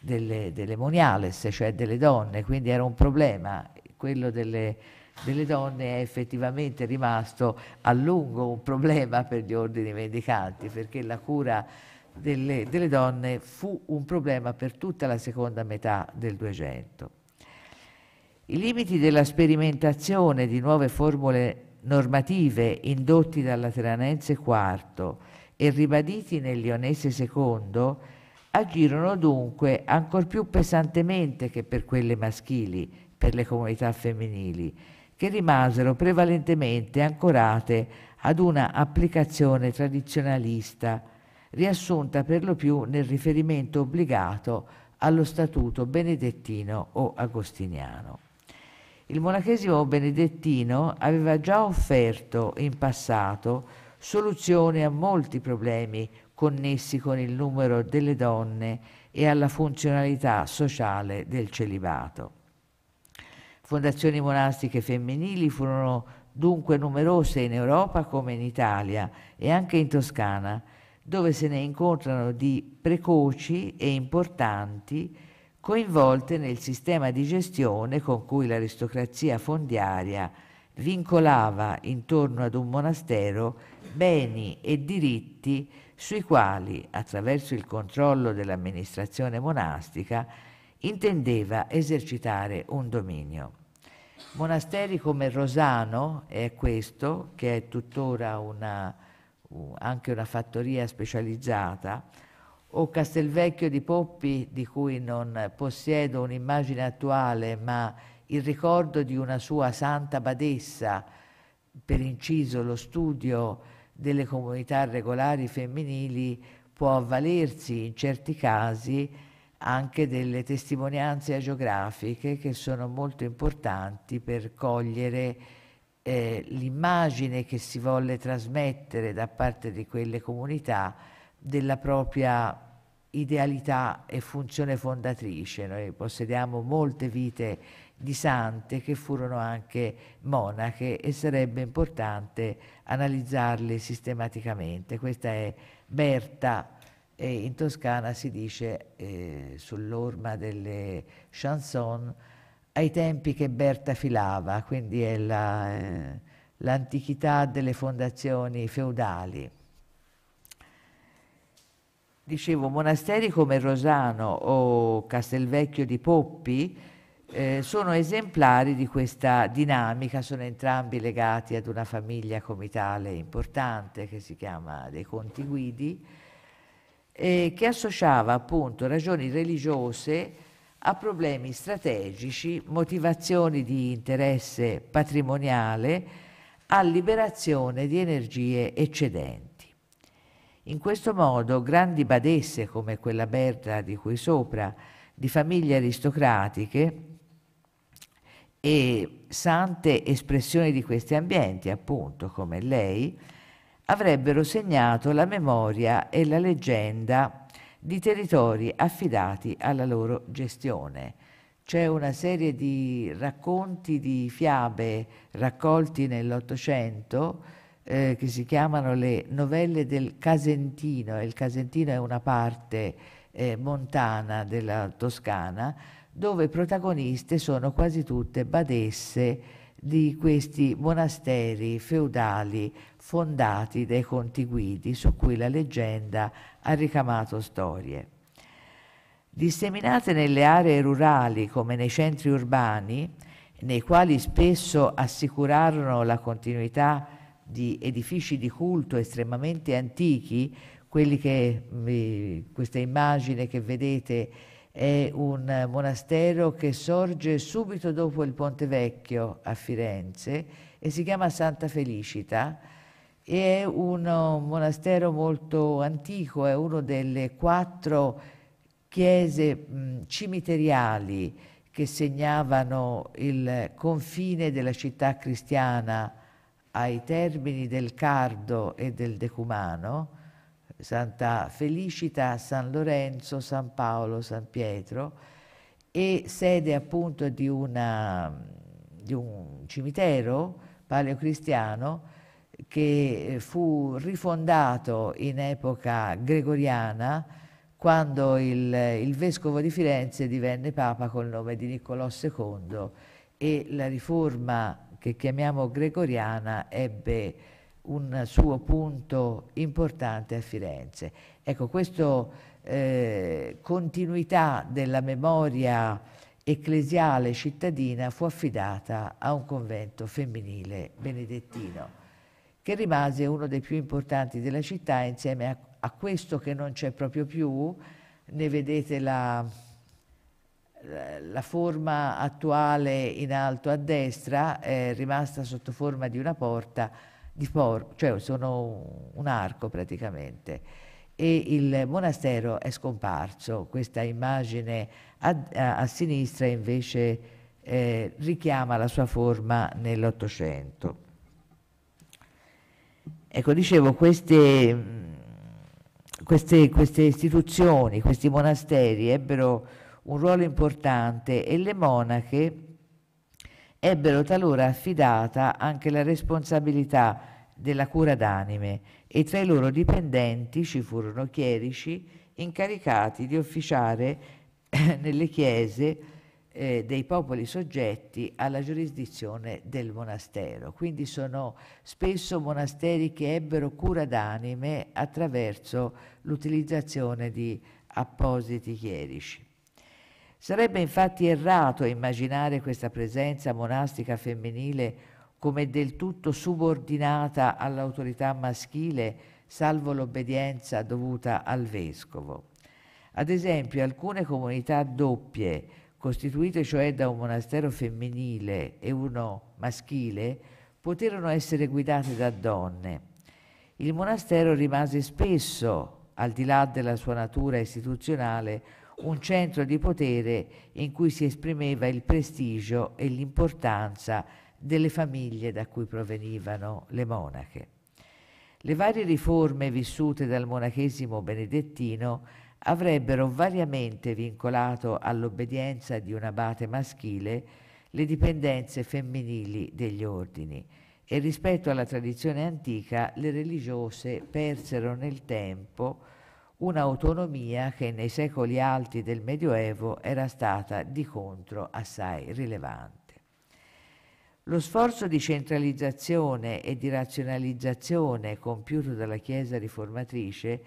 delle, delle moniales, cioè delle donne, quindi era un problema quello delle, delle donne è effettivamente rimasto a lungo un problema per gli ordini mendicanti, perché la cura delle, delle donne fu un problema per tutta la seconda metà del 200. I limiti della sperimentazione di nuove formule normative indotti dalla Teranense IV e ribaditi nel Lionese II agirono dunque ancor più pesantemente che per quelle maschili, per le comunità femminili che rimasero prevalentemente ancorate ad una applicazione tradizionalista, riassunta per lo più nel riferimento obbligato allo statuto benedettino o agostiniano. Il monachesimo benedettino aveva già offerto in passato soluzioni a molti problemi connessi con il numero delle donne e alla funzionalità sociale del celibato. Fondazioni monastiche femminili furono dunque numerose in Europa come in Italia e anche in Toscana, dove se ne incontrano di precoci e importanti coinvolte nel sistema di gestione con cui l'aristocrazia fondiaria vincolava intorno ad un monastero beni e diritti sui quali, attraverso il controllo dell'amministrazione monastica, intendeva esercitare un dominio. Monasteri come Rosano è questo, che è tuttora una, anche una fattoria specializzata, o Castelvecchio di Poppi, di cui non possiedo un'immagine attuale, ma il ricordo di una sua santa badessa, per inciso lo studio delle comunità regolari femminili può avvalersi in certi casi anche delle testimonianze agiografiche che sono molto importanti per cogliere eh, l'immagine che si volle trasmettere da parte di quelle comunità della propria idealità e funzione fondatrice. Noi possediamo molte vite di sante che furono anche monache e sarebbe importante analizzarle sistematicamente. Questa è Berta e in Toscana si dice, eh, sull'orma delle chanson, ai tempi che Berta filava, quindi è la, eh, l'antichità delle fondazioni feudali. Dicevo, monasteri come Rosano o Castelvecchio di Poppi eh, sono esemplari di questa dinamica, sono entrambi legati ad una famiglia comitale importante che si chiama dei Conti Guidi eh, che associava appunto ragioni religiose a problemi strategici, motivazioni di interesse patrimoniale, a liberazione di energie eccedenti. In questo modo grandi badesse come quella Berta di cui sopra, di famiglie aristocratiche e sante espressioni di questi ambienti, appunto, come lei, avrebbero segnato la memoria e la leggenda di territori affidati alla loro gestione. C'è una serie di racconti, di fiabe raccolti nell'Ottocento eh, che si chiamano le novelle del Casentino, e il Casentino è una parte eh, montana della Toscana, dove protagoniste sono quasi tutte badesse di questi monasteri feudali fondati dai conti guidi su cui la leggenda ha ricamato storie. Disseminate nelle aree rurali come nei centri urbani, nei quali spesso assicurarono la continuità di edifici di culto estremamente antichi, quelli che, eh, questa immagine che vedete è un monastero che sorge subito dopo il Ponte Vecchio a Firenze e si chiama Santa Felicita. È un monastero molto antico, è una delle quattro chiese mh, cimiteriali che segnavano il confine della città cristiana ai termini del Cardo e del Decumano Santa Felicita, San Lorenzo, San Paolo, San Pietro e sede appunto di, una, di un cimitero paleocristiano che eh, fu rifondato in epoca gregoriana quando il, il, vescovo di Firenze divenne papa col nome di Niccolò II e la riforma che chiamiamo gregoriana ebbe un suo punto importante a Firenze. Ecco, questa eh, continuità della memoria ecclesiale cittadina fu affidata a un convento femminile benedettino, che rimase uno dei più importanti della città insieme a, a questo che non c'è proprio più, ne vedete la, la forma attuale in alto a destra, eh, rimasta sotto forma di una porta, di por- cioè sono un arco praticamente. E il monastero è scomparso, questa immagine a, a, a sinistra invece eh, richiama la sua forma nell'Ottocento. Ecco, dicevo, queste, queste, queste istituzioni, questi monasteri ebbero un ruolo importante e le monache ebbero talora affidata anche la responsabilità della cura d'anime e tra i loro dipendenti ci furono chierici incaricati di officiare nelle chiese eh, dei popoli soggetti alla giurisdizione del monastero. Quindi sono spesso monasteri che ebbero cura d'anime attraverso l'utilizzazione di appositi chierici. Sarebbe infatti errato immaginare questa presenza monastica femminile come del tutto subordinata all'autorità maschile, salvo l'obbedienza dovuta al vescovo. Ad esempio, alcune comunità doppie, costituite cioè da un monastero femminile e uno maschile, poterono essere guidate da donne. Il monastero rimase spesso, al di là della sua natura istituzionale, un centro di potere in cui si esprimeva il prestigio e l'importanza delle famiglie da cui provenivano le monache. Le varie riforme vissute dal monachesimo benedettino avrebbero variamente vincolato all'obbedienza di un abate maschile le dipendenze femminili degli ordini e rispetto alla tradizione antica le religiose persero nel tempo un'autonomia che nei secoli alti del Medioevo era stata di contro assai rilevante. Lo sforzo di centralizzazione e di razionalizzazione compiuto dalla Chiesa riformatrice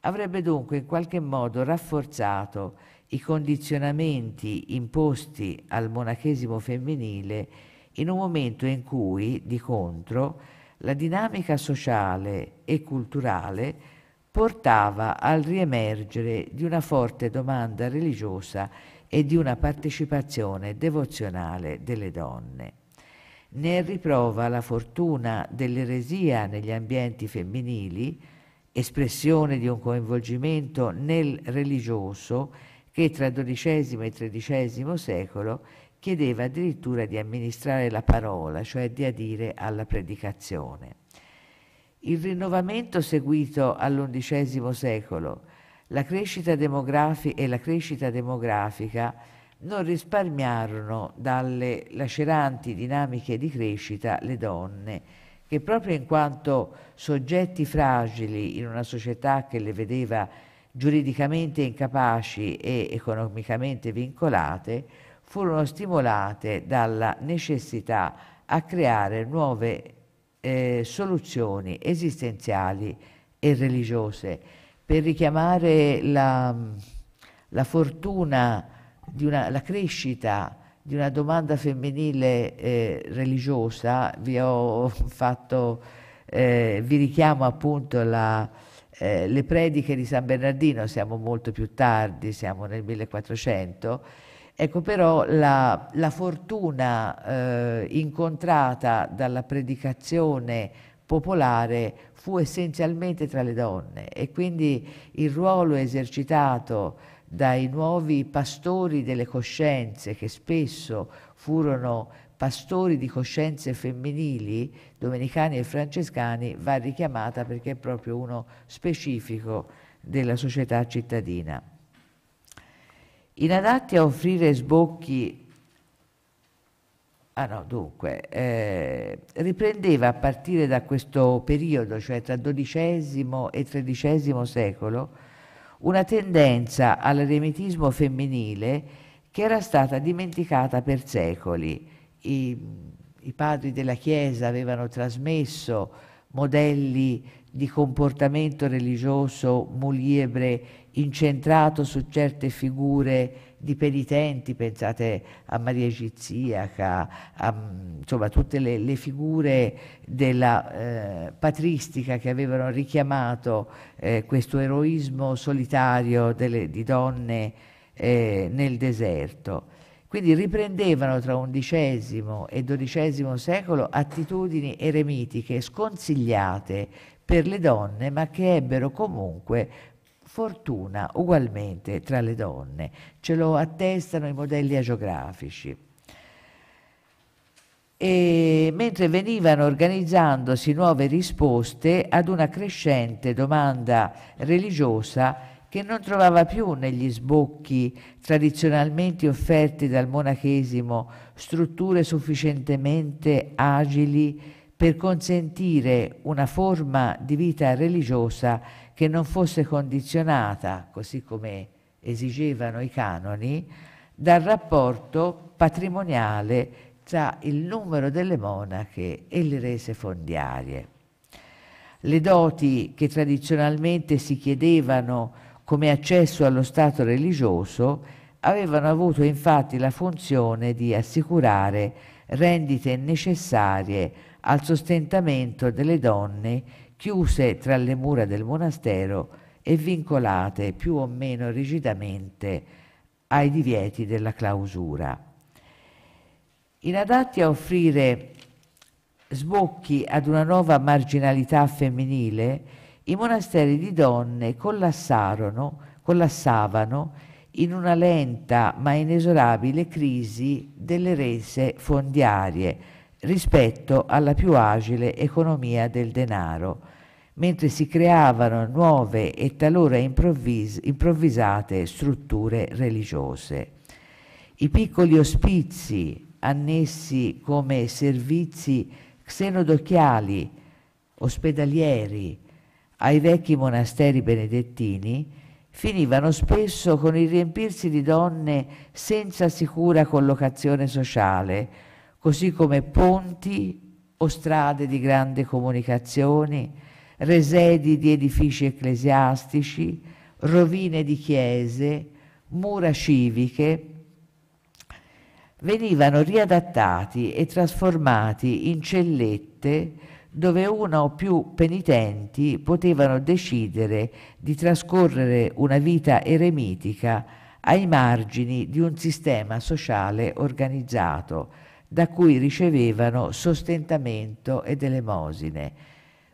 avrebbe dunque in qualche modo rafforzato i condizionamenti imposti al monachesimo femminile in un momento in cui, di contro, la dinamica sociale e culturale portava al riemergere di una forte domanda religiosa e di una partecipazione devozionale delle donne. Ne riprova la fortuna dell'eresia negli ambienti femminili, espressione di un coinvolgimento nel religioso che tra XII e XIII secolo chiedeva addirittura di amministrare la parola, cioè di adire alla predicazione. Il rinnovamento seguito all'undicesimo secolo, la crescita e la crescita demografica non risparmiarono dalle laceranti dinamiche di crescita le donne, che proprio in quanto soggetti fragili in una società che le vedeva giuridicamente incapaci e economicamente vincolate, furono stimolate dalla necessità a creare nuove eh, soluzioni esistenziali e religiose per richiamare la, la fortuna, una, la crescita di una domanda femminile eh, religiosa, vi ho fatto, eh, vi richiamo appunto la, eh, le prediche di San Bernardino, siamo molto più tardi, siamo nel 1400, Ecco però la, la fortuna eh, incontrata dalla predicazione popolare fu essenzialmente tra le donne e quindi il ruolo esercitato dai nuovi pastori delle coscienze che spesso furono pastori di coscienze femminili, domenicani e francescani, va richiamata perché è proprio uno specifico della società cittadina inadatti a offrire sbocchi Ah no, dunque, eh, riprendeva a partire da questo periodo, cioè tra XII e XIII secolo, una tendenza all'eremitismo femminile che era stata dimenticata per secoli. I, I, padri della Chiesa avevano trasmesso modelli di comportamento religioso muliebre incentrato su certe figure di penitenti, pensate a Maria Egiziaca, a, mm, insomma tutte le, le figure della eh, patristica che avevano richiamato eh, questo eroismo solitario delle, di donne eh, nel deserto. Quindi riprendevano tra XI e XII secolo attitudini eremitiche sconsigliate per le donne, ma che ebbero comunque fortuna ugualmente tra le donne. Ce lo attestano i modelli agiografici. E mentre venivano organizzandosi nuove risposte ad una crescente domanda religiosa che non trovava più negli sbocchi tradizionalmente offerti dal monachesimo strutture sufficientemente agili per consentire una forma di vita religiosa che non fosse condizionata, così come esigevano i canoni, dal rapporto patrimoniale tra il numero delle monache e le rese fondiarie. Le doti che tradizionalmente si chiedevano come accesso allo stato religioso avevano avuto infatti la funzione di assicurare rendite necessarie al sostentamento delle donne chiuse tra le mura del monastero e vincolate più o meno rigidamente ai divieti della clausura. Inadatti a offrire sbocchi ad una nuova marginalità femminile, i monasteri di donne collassavano in una lenta ma inesorabile crisi delle rese fondiarie, rispetto alla più agile economia del denaro, mentre si creavano nuove e talora improvvis improvvisate strutture religiose. I piccoli ospizi, annessi come servizi xenodocchiali, ospedalieri, ai vecchi monasteri benedettini, finivano spesso con il riempirsi di donne senza sicura collocazione sociale, così come ponti o strade di grande comunicazione, resedi di edifici ecclesiastici, rovine di chiese, mura civiche, venivano riadattati e trasformati in cellette dove una o più penitenti potevano decidere di trascorrere una vita eremitica ai margini di un sistema sociale organizzato, da cui ricevevano sostentamento ed elemosine.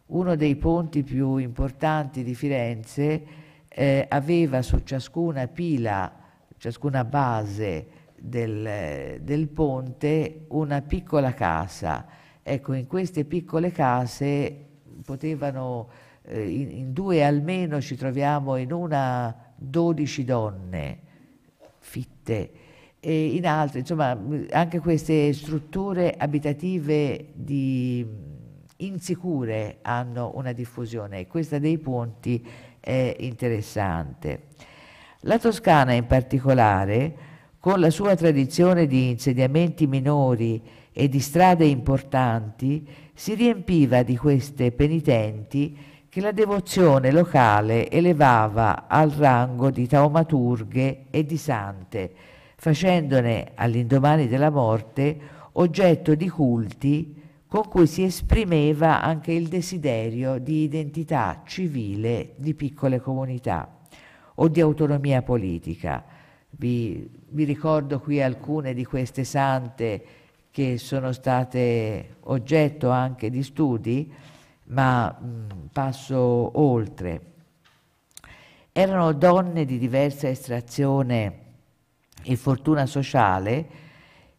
Uno dei ponti più importanti di Firenze eh, aveva su ciascuna pila, ciascuna base del, del ponte, una piccola casa. Ecco, in queste piccole case potevano, eh, in, in, due almeno ci troviamo in una 12 donne fitte e in altre, insomma, anche queste strutture abitative di, mm, insicure hanno una diffusione e questa dei ponti è interessante. La Toscana in particolare, con la sua tradizione di insediamenti minori e di strade importanti, si riempiva di queste penitenti che la devozione locale elevava al rango di taumaturghe e di sante, facendone all'indomani della morte oggetto di culti con cui si esprimeva anche il desiderio di identità civile di piccole comunità o di autonomia politica. Vi, vi ricordo qui alcune di queste sante che sono state oggetto anche di studi, ma mh, mm, passo oltre. Erano donne di diversa estrazione e fortuna sociale,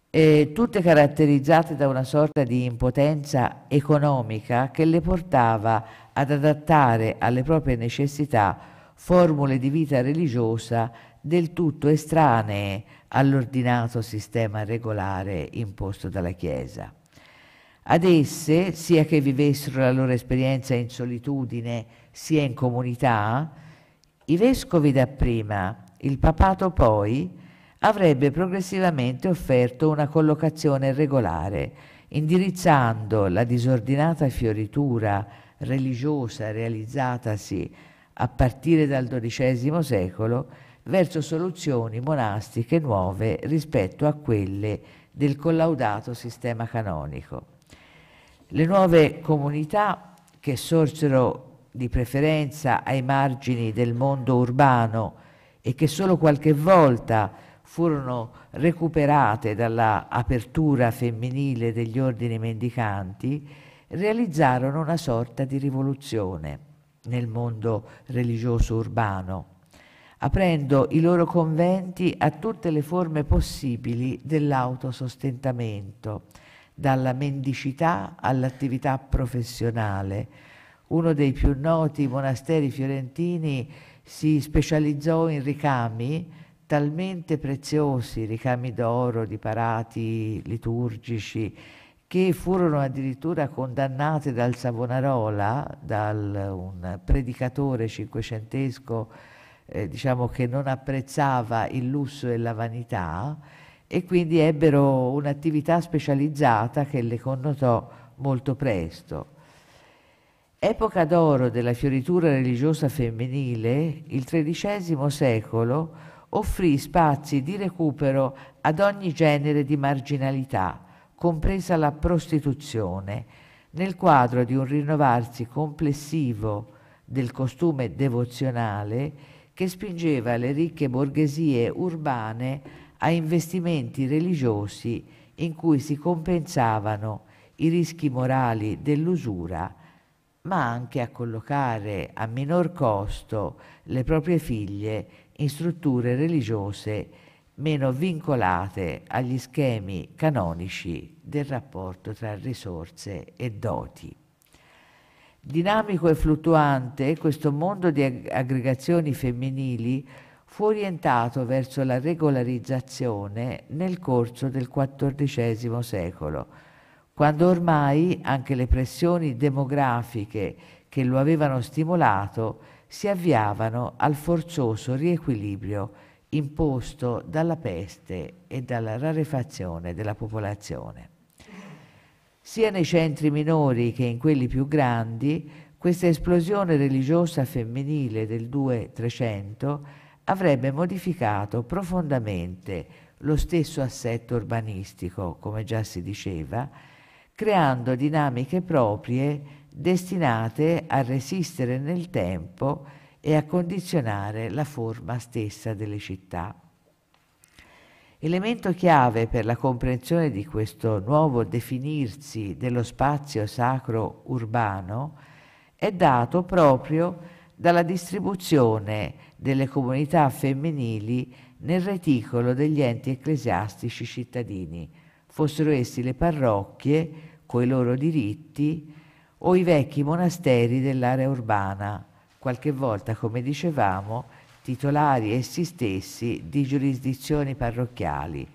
eh, tutte caratterizzate da una sorta di impotenza economica che le portava ad adattare alle proprie necessità formule di vita religiosa del tutto estranee all'ordinato sistema regolare imposto dalla Chiesa. Ad esse, sia che vivessero la loro esperienza in solitudine, sia in comunità, i vescovi dapprima, il papato poi, avrebbe progressivamente offerto una collocazione regolare, indirizzando la disordinata fioritura religiosa realizzatasi a partire dal XII secolo verso soluzioni monastiche nuove rispetto a quelle del collaudato sistema canonico. Le nuove comunità che sorsero di preferenza ai margini del mondo urbano e che solo qualche volta furono recuperate dall'apertura femminile degli ordini mendicanti, realizzarono una sorta di rivoluzione nel mondo religioso urbano, aprendo i loro conventi a tutte le forme possibili dell'autosostentamento, dalla mendicità all'attività professionale. Uno dei più noti monasteri fiorentini si specializzò in ricami, talmente preziosi, ricami d'oro di parati liturgici, che furono addirittura condannati dal Savonarola, dal, un predicatore cinquecentesco eh, diciamo che non apprezzava il lusso e la vanità e quindi ebbero un'attività specializzata che le connotò molto presto. Epoca d'oro della fioritura religiosa femminile, il XIII secolo offrì spazi di recupero ad ogni genere di marginalità, compresa la prostituzione, nel quadro di un rinnovarsi complessivo del costume devozionale che spingeva le ricche borghesie urbane a investimenti religiosi in cui si compensavano i rischi morali dell'usura, ma anche a collocare a minor costo le proprie figlie in strutture religiose meno vincolate agli schemi canonici del rapporto tra risorse e doti. Dinamico e fluttuante, questo mondo di aggregazioni femminili fu orientato verso la regolarizzazione nel corso del XIV secolo, quando ormai anche le pressioni demografiche che lo avevano stimolato si avviavano al forzoso riequilibrio imposto dalla peste e dalla rarefazione della popolazione. Sia nei centri minori che in quelli più grandi, questa esplosione religiosa femminile del 2-300 avrebbe modificato profondamente lo stesso assetto urbanistico, come già si diceva, creando dinamiche proprie destinate a resistere nel tempo e a condizionare la forma stessa delle città. Elemento chiave per la comprensione di questo nuovo definirsi dello spazio sacro urbano è dato proprio dalla distribuzione delle comunità femminili nel reticolo degli enti ecclesiastici cittadini, fossero essi le parrocchie, coi loro diritti, o i vecchi monasteri dell'area urbana, qualche volta, come dicevamo, titolari essi stessi di giurisdizioni parrocchiali,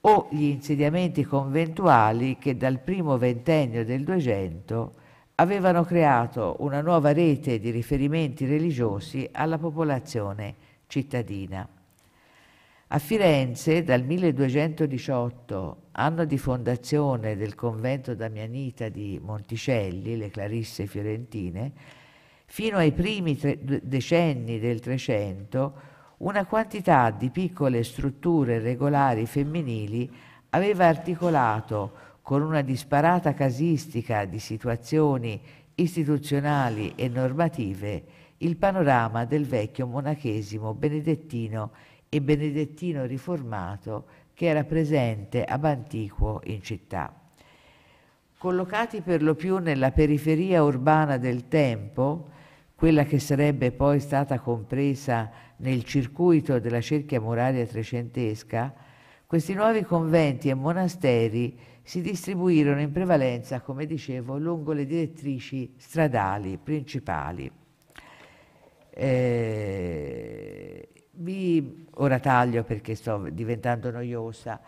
o gli insediamenti conventuali che dal primo ventennio del 200 avevano creato una nuova rete di riferimenti religiosi alla popolazione cittadina. A Firenze dal 1218 anno di fondazione del convento damianita di Monticelli, le Clarisse Fiorentine, fino ai primi decenni del Trecento una quantità di piccole strutture regolari femminili aveva articolato con una disparata casistica di situazioni istituzionali e normative il panorama del vecchio monachesimo benedettino e benedettino riformato che era presente ab antiquo in città. Collocati per lo più nella periferia urbana del tempo, quella che sarebbe poi stata compresa nel circuito della cerchia muraria trecentesca, questi nuovi conventi e monasteri si distribuirono in prevalenza, come dicevo, lungo le direttrici stradali principali. Eh, vi, ora taglio perché sto diventando noiosa,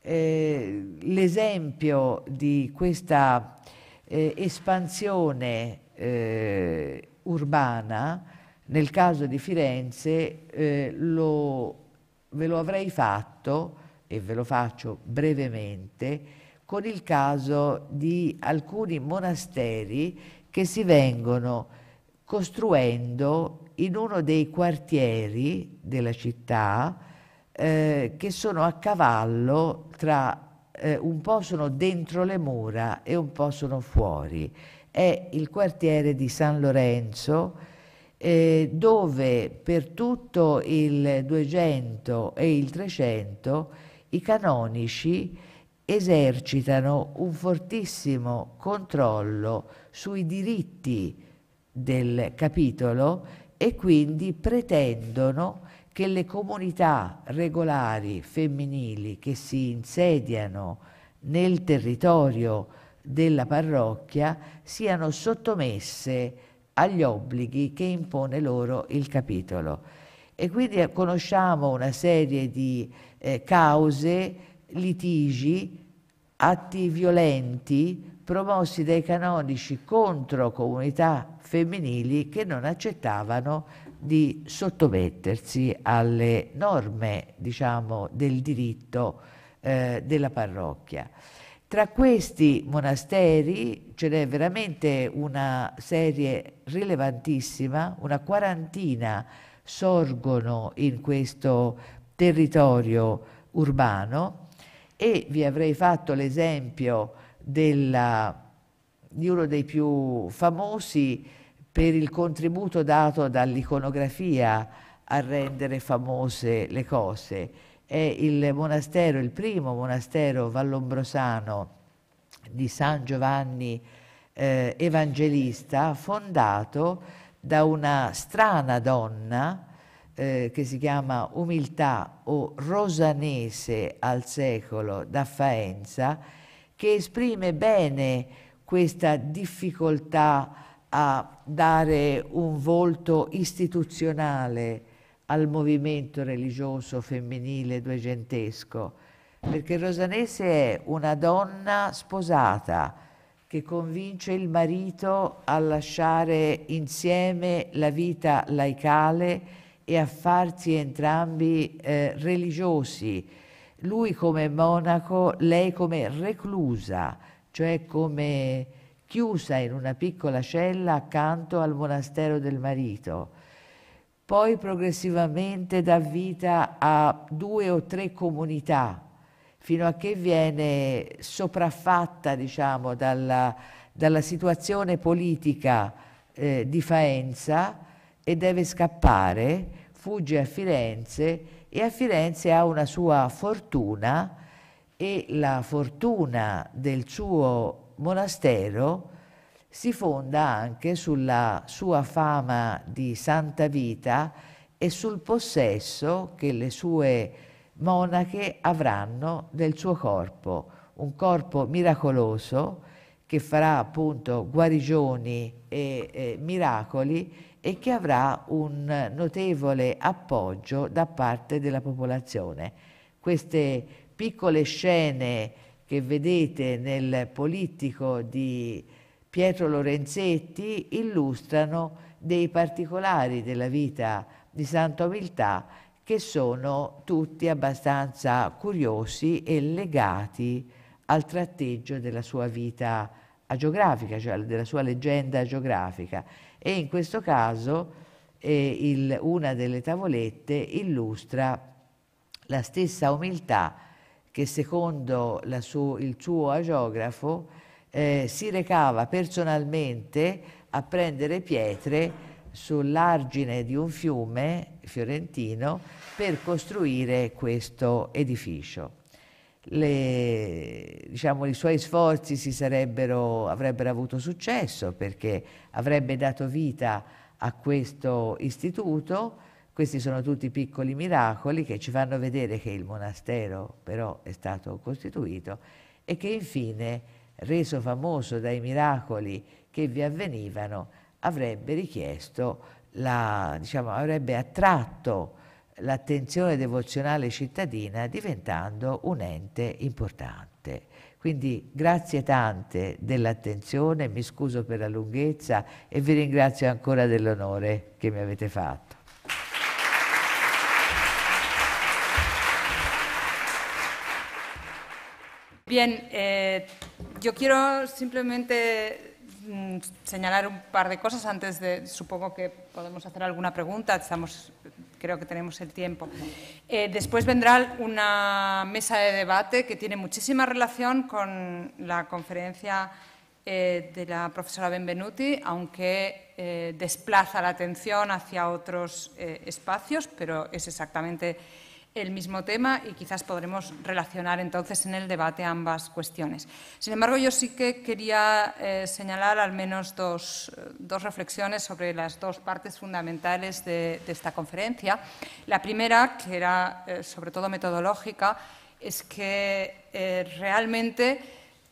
eh, l'esempio di questa eh, espansione eh, urbana, nel caso di Firenze, eh, lo, ve lo avrei fatto e ve lo faccio brevemente con il caso di alcuni monasteri che si vengono costruendo in uno dei quartieri della città eh, che sono a cavallo tra eh, un po' sono dentro le mura e un po' sono fuori. È il quartiere di San Lorenzo eh, dove per tutto il 200 e il 300 i canonici esercitano un fortissimo controllo sui diritti del capitolo e quindi pretendono che le comunità regolari femminili che si insediano nel territorio della parrocchia siano sottomesse agli obblighi che impone loro il capitolo. E quindi eh, conosciamo una serie di eh, cause, litigi, atti violenti, promossi dai canonici contro comunità femminili che non accettavano di sottomettersi alle norme diciamo, del diritto eh, della parrocchia. Tra questi monasteri ce n'è veramente una serie rilevantissima, una quarantina sorgono in questo territorio urbano e vi avrei fatto l'esempio della, di uno dei più famosi per il contributo dato dall'iconografia a rendere famose le cose. È il monastero, il primo monastero vallombrosano di San Giovanni eh, Evangelista, fondato da una strana donna eh, che si chiama Umiltà o Rosanese al secolo da Faenza, che esprime bene questa difficoltà a dare un volto istituzionale al movimento religioso femminile duecentesco, perché Rosanese è una donna sposata che convince il marito a lasciare insieme la vita laicale e a farsi entrambi eh, religiosi, lui come monaco, lei come reclusa, cioè come chiusa in una piccola cella accanto al monastero del marito. Poi progressivamente dà vita a due o tre comunità, fino a che viene sopraffatta, diciamo, dalla, dalla situazione politica eh, di Faenza e deve scappare, fugge a Firenze e a Firenze ha una sua fortuna e la fortuna del suo monastero si fonda anche sulla sua fama di santa vita e sul possesso che le sue monache avranno del suo corpo, un corpo miracoloso che farà appunto guarigioni e, e miracoli e che avrà un notevole appoggio da parte della popolazione. Queste piccole scene che vedete nel politico di Pietro Lorenzetti illustrano dei particolari della vita di Santa Umiltà che sono tutti abbastanza curiosi e legati al tratteggio della sua vita agiografica, cioè della sua leggenda agiografica e in questo caso eh, il, una delle tavolette illustra la stessa umiltà che secondo su, il suo agiografo eh, si recava personalmente a prendere pietre sull'argine di un fiume fiorentino per costruire questo edificio le, diciamo, i suoi sforzi avrebbero avuto successo perché avrebbe dato vita a questo istituto. Questi sono tutti piccoli miracoli che ci fanno vedere che il monastero però è stato costituito e che infine, reso famoso dai miracoli che vi avvenivano, avrebbe richiesto, la, diciamo, avrebbe attratto l'attenzione devozionale cittadina diventando un ente importante. Quindi grazie tante dell'attenzione, mi scuso per la lunghezza e vi ringrazio ancora dell'onore che mi avete fatto. Bien, eh, yo quiero simplemente Mm, señalar un par de cosas antes de, supongo que podemos hacer alguna pregunta, estamos, creo que tenemos el tiempo. Eh, después vendrá una mesa de debate que tiene muchísima relación con la conferencia eh, de la profesora Benvenuti, aunque eh, desplaza la atención hacia otros espacios, pero es exactamente el mismo tema y quizás podremos relacionar entonces en el debate ambas cuestiones. Sin embargo, yo sí que quería eh, señalar al menos eh, dos, reflexiones sobre las dos partes fundamentales de, esta conferencia. La primera, que era eh, sobre todo metodológica, es que realmente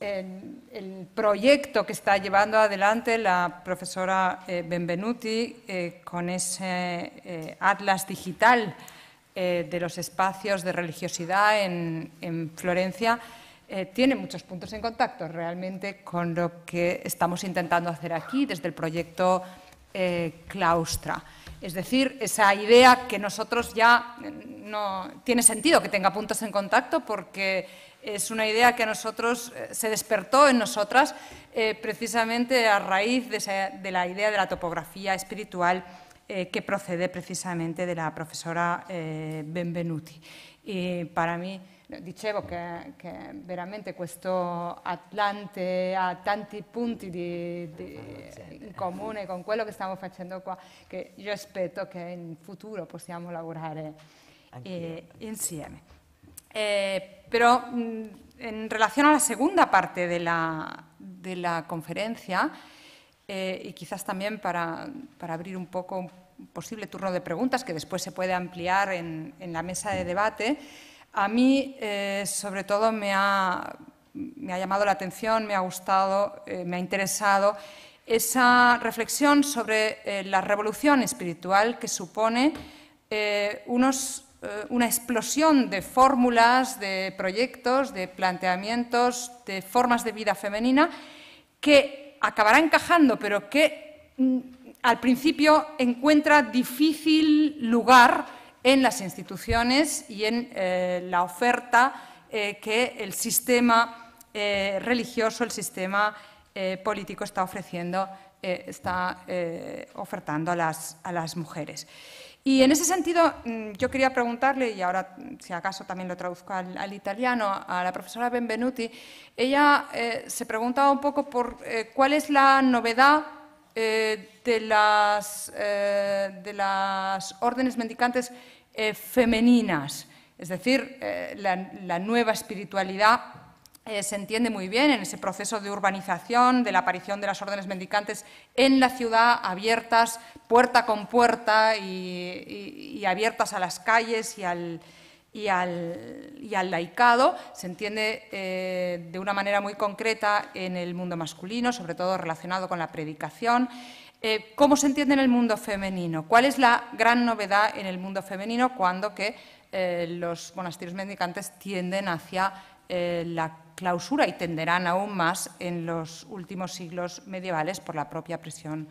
el proyecto que está llevando adelante la profesora Benvenuti con ese atlas digital, eh, de los espacios de religiosidad en, Florencia eh, tiene muchos puntos en contacto realmente con lo que estamos intentando hacer aquí desde el proyecto eh, Claustra. Es decir, esa idea que nosotros ya no tiene sentido que tenga puntos en contacto porque es una idea que a nosotros se despertó en nosotras precisamente a raíz de, la idea de la topografía espiritual eh, que procede precisamente de la profesora eh, Benvenuti. Y para mí, dicevo che, che, veramente questo Atlante ha tanti punti di, común in comune con quello che stiamo facendo qua, che io aspetto che in futuro podamos lavorare eh, insieme. pero en relación a la segunda parte de la, conferencia, y quizás también para, para abrir un poco posible turno de preguntas que después se puede ampliar en, la mesa de debate, a mí eh, sobre todo me ha, llamado la atención, me ha gustado, eh, me ha interesado esa reflexión sobre eh, la revolución espiritual que supone unos, una explosión de fórmulas, de proyectos, de planteamientos, de formas de vida femenina que acabará encajando, pero que mm, al principio encuentra difícil lugar en las instituciones y en eh, la oferta eh, que el sistema eh, religioso, el sistema político está ofreciendo, está ofertando a las, a las mujeres. Y en ese sentido, mm, yo quería preguntarle, y ahora si acaso también lo traduzco al, italiano, a la profesora Benvenuti, ella se preguntaba un poco por cuál es la novedad eh, de, las, eh, de las órdenes mendicantes eh, femeninas. Es decir, la, nueva espiritualidad se entiende muy bien en ese proceso de urbanización, de la aparición de las órdenes mendicantes en la ciudad, abiertas puerta con puerta y abiertas a las calles y al, y al, laicado se entiende eh, de una manera muy concreta en el mundo masculino, sobre todo relacionado con la predicación. Eh, ¿Cómo se entiende en el mundo femenino? ¿Cuál es la gran novedad en el mundo femenino cuando que eh, los monasterios mendicantes tienden hacia la clausura y tenderán aún más en los últimos siglos medievales por la propia presión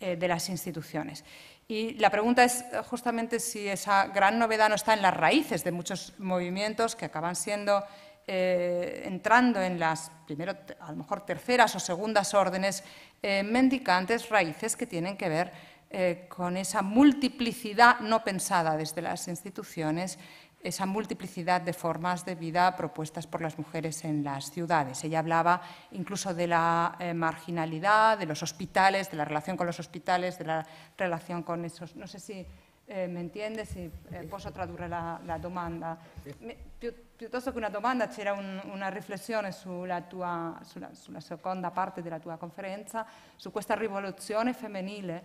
de las instituciones? Y la pregunta es justamente si esa gran novedad no está en las raíces de muchos movimientos que acaban siendo eh, entrando en las, primero, a lo mejor terceras o segundas órdenes eh, mendicantes, raíces que tienen que ver eh, con esa multiplicidad no pensada desde las instituciones esa multiplicidad de formas de vida propuestas por las mujeres en las ciudades. Ella hablaba incluso de la eh, marginalidad, de los hospitales, de la relación con los hospitales, de la relación con esos... No sé si eh, me entiendes, si puedo eh, traducir la, la Yo que una domanda c'era una reflexión sulla, tua, sulla, sulla seconda parte della tua conferenza, su questa rivoluzione femminile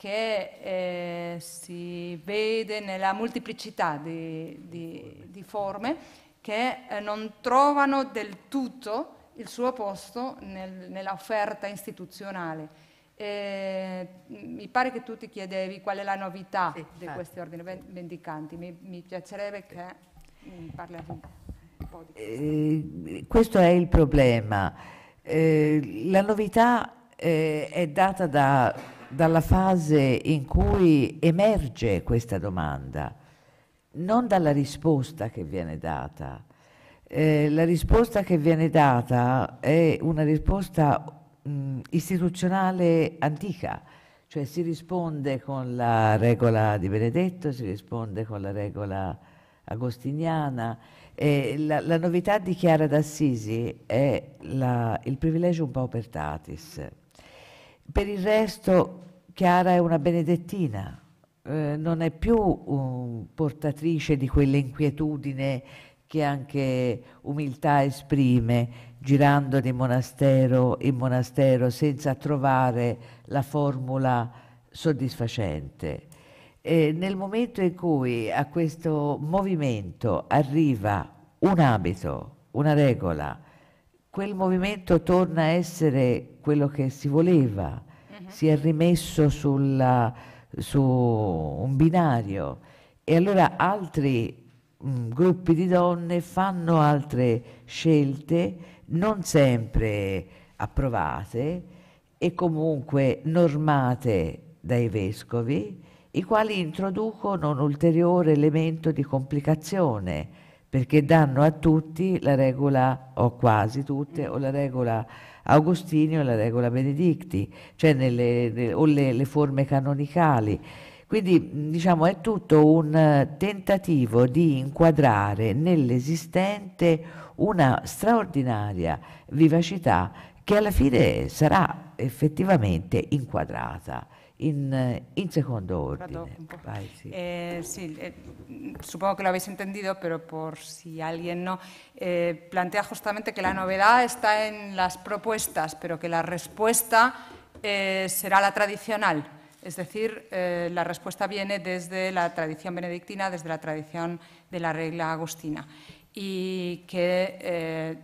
che eh, si vede nella moltiplicità di, di, di forme che eh, non trovano del tutto il suo posto nel, nell'offerta istituzionale. Eh, mi pare che tu ti chiedevi qual è la novità sì, di certo. questi ordini mendicanti, mi, mi piacerebbe che parlassi un po' di questo. Eh, questo è il problema. Eh, la novità eh, è data da dalla fase in cui emerge questa domanda, non dalla risposta che viene data. Eh, la risposta che viene data è una risposta mh, istituzionale antica, cioè si risponde con la regola di Benedetto, si risponde con la regola agostiniana. Eh, la, la, novità di Chiara d'Assisi è la, il privilegium paupertatis, per il resto Chiara è una benedettina, eh, non è più um, portatrice di quell'inquietudine che anche umiltà esprime, girando di monastero in monastero senza trovare la formula soddisfacente. E nel momento in cui a questo movimento arriva un abito, una regola, quel movimento torna a essere quello che si voleva, uh mm-hmm. -huh. si è rimesso sulla, su un binario e allora altri mh, mm, gruppi di donne fanno altre scelte, non sempre approvate e comunque normate dai vescovi, i quali introducono un ulteriore elemento di complicazione perché danno a tutti la regola, o quasi tutte, o la regola Augustini o la regola Benedicti, cioè nelle, nelle, o le, le forme canonicali. Quindi diciamo è tutto un tentativo di inquadrare nell'esistente una straordinaria vivacità che alla fine sarà effettivamente inquadrata. En segundo orden. supongo que lo habéis entendido, pero por si alguien no, eh, plantea justamente que la novedad está en las propuestas, pero que la respuesta eh, será la tradicional. Es decir, eh, la respuesta viene desde la tradición benedictina, desde la tradición de la regla agustina. Y que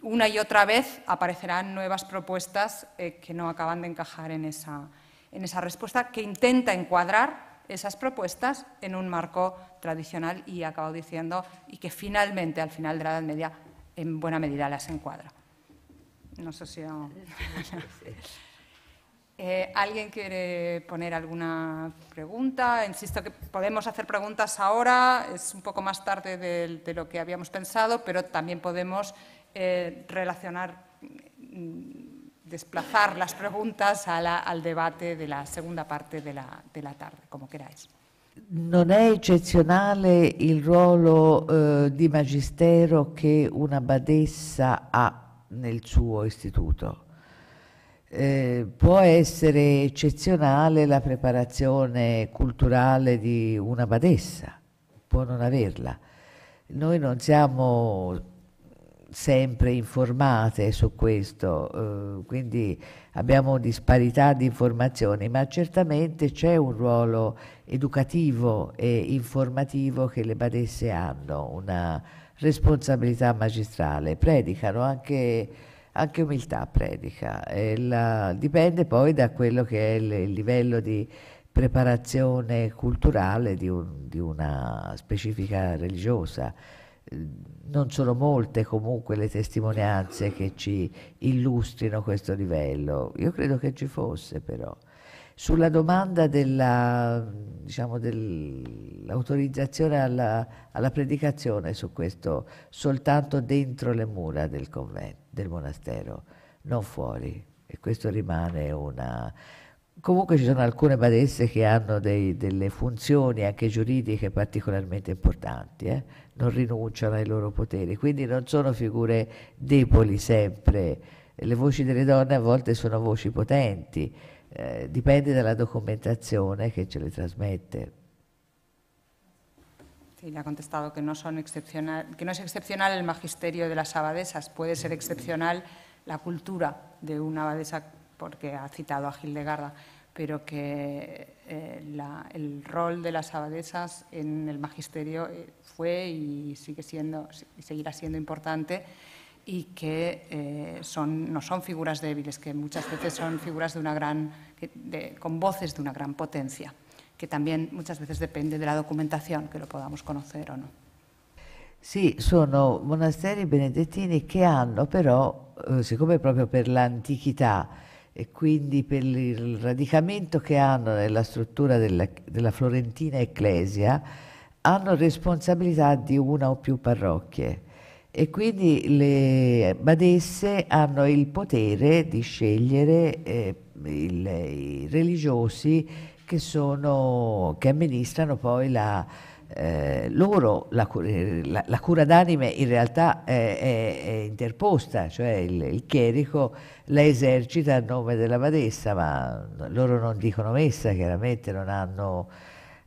una y otra vez aparecerán nuevas propuestas que no acaban de encajar en esa, en esa respuesta que intenta encuadrar esas propuestas en un marco tradicional y acabo diciendo y que finalmente al final de la Edad Media en buena medida las encuadra. No sé si... Eh, ¿Alguien quiere poner alguna pregunta? Insisto que podemos hacer preguntas ahora, es un poco más tarde de, lo que habíamos pensado, pero también podemos eh, relacionar mm, desplazar las preguntas a la, al debate de la segunda parte de la, de la tarde, como queráis. Non è eccezionale il ruolo eh, di magistero che una badessa ha nel suo istituto. Eh, può essere eccezionale la preparazione culturale di una badessa, può non averla. Noi non siamo sempre informate su questo, eh, quindi abbiamo disparità di informazioni, ma certamente c'è un ruolo educativo e informativo che le badesse hanno, una responsabilità magistrale, predicano anche, anche umiltà, predica, la, dipende poi da quello che è il, il livello di preparazione culturale di, un, di una specifica religiosa non sono molte comunque le testimonianze che ci illustrino questo livello, io credo che ci fosse però. Sulla domanda diciamo, dell'autorizzazione diciamo, dell alla, alla, predicazione su questo, soltanto dentro le mura del convento, del monastero, non fuori. E questo rimane una... Comunque ci sono alcune badesse che hanno dei, delle funzioni anche giuridiche particolarmente importanti, eh? non rinunciano ai loro poteri, quindi non sono figure deboli sempre. Le voci delle donne a volte sono voci potenti, eh, dipende dalla documentazione che ce le trasmette. Sí, le ha contestado que no, son excepcional, que no es excepcional el magisterio de las abadesas, puede ser excepcional la cultura de una abadesa porque ha citado a garda pero que eh, el rol de las abadesas en el magisterio eh, fue y sigue siendo y seguirá siendo importante y que eh, son, no son figuras débiles, que muchas veces son figuras de una gran, con voces de una gran potencia, que también muchas veces depende de la documentación que lo podamos conocer o no. Sí, sono monasteri benedettini che hanno però, eh, siccome proprio per l'antichità e quindi per il radicamento che hanno nella struttura della, della Florentina Ecclesia hanno responsabilità di una o più parrocchie e quindi le badesse hanno il potere di scegliere eh, il, i religiosi che, sono, che amministrano poi la, eh, loro la, eh, la, la cura d'anime in realtà è, è, è interposta, cioè il, il, chierico la esercita a nome della badessa, ma loro non dicono messa, chiaramente non hanno,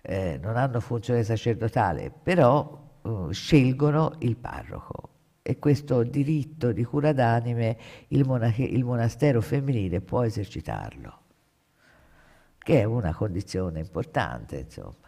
eh, non hanno funzione sacerdotale, però uh, scelgono il parroco e questo diritto di cura d'anime il, il monastero femminile può esercitarlo, che è una condizione importante, insomma.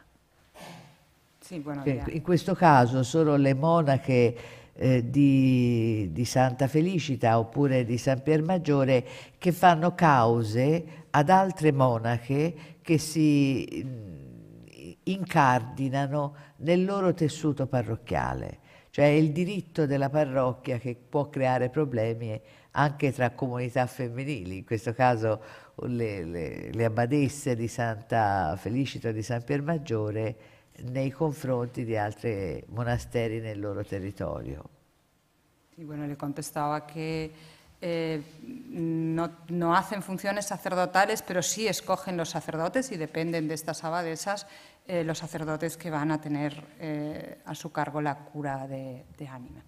Sì, in questo caso sono le monache eh, di, di, Santa Felicita oppure di San Pier Maggiore che fanno cause ad altre monache che si mm, incardinano nel loro tessuto parrocchiale, cioè è il diritto della parrocchia che può creare problemi anche tra comunità femminili, in questo caso le, le, le abbadesse di Santa Felicita di San Pier Maggiore nei confronti di altri monasteri nel loro territorio. Y bueno, le contestaba que eh, no, no, hacen funciones sacerdotales, pero sí escogen los sacerdotes y dependen de estas abadesas eh, los sacerdotes que van a tener eh, a su cargo la cura de, de ánima.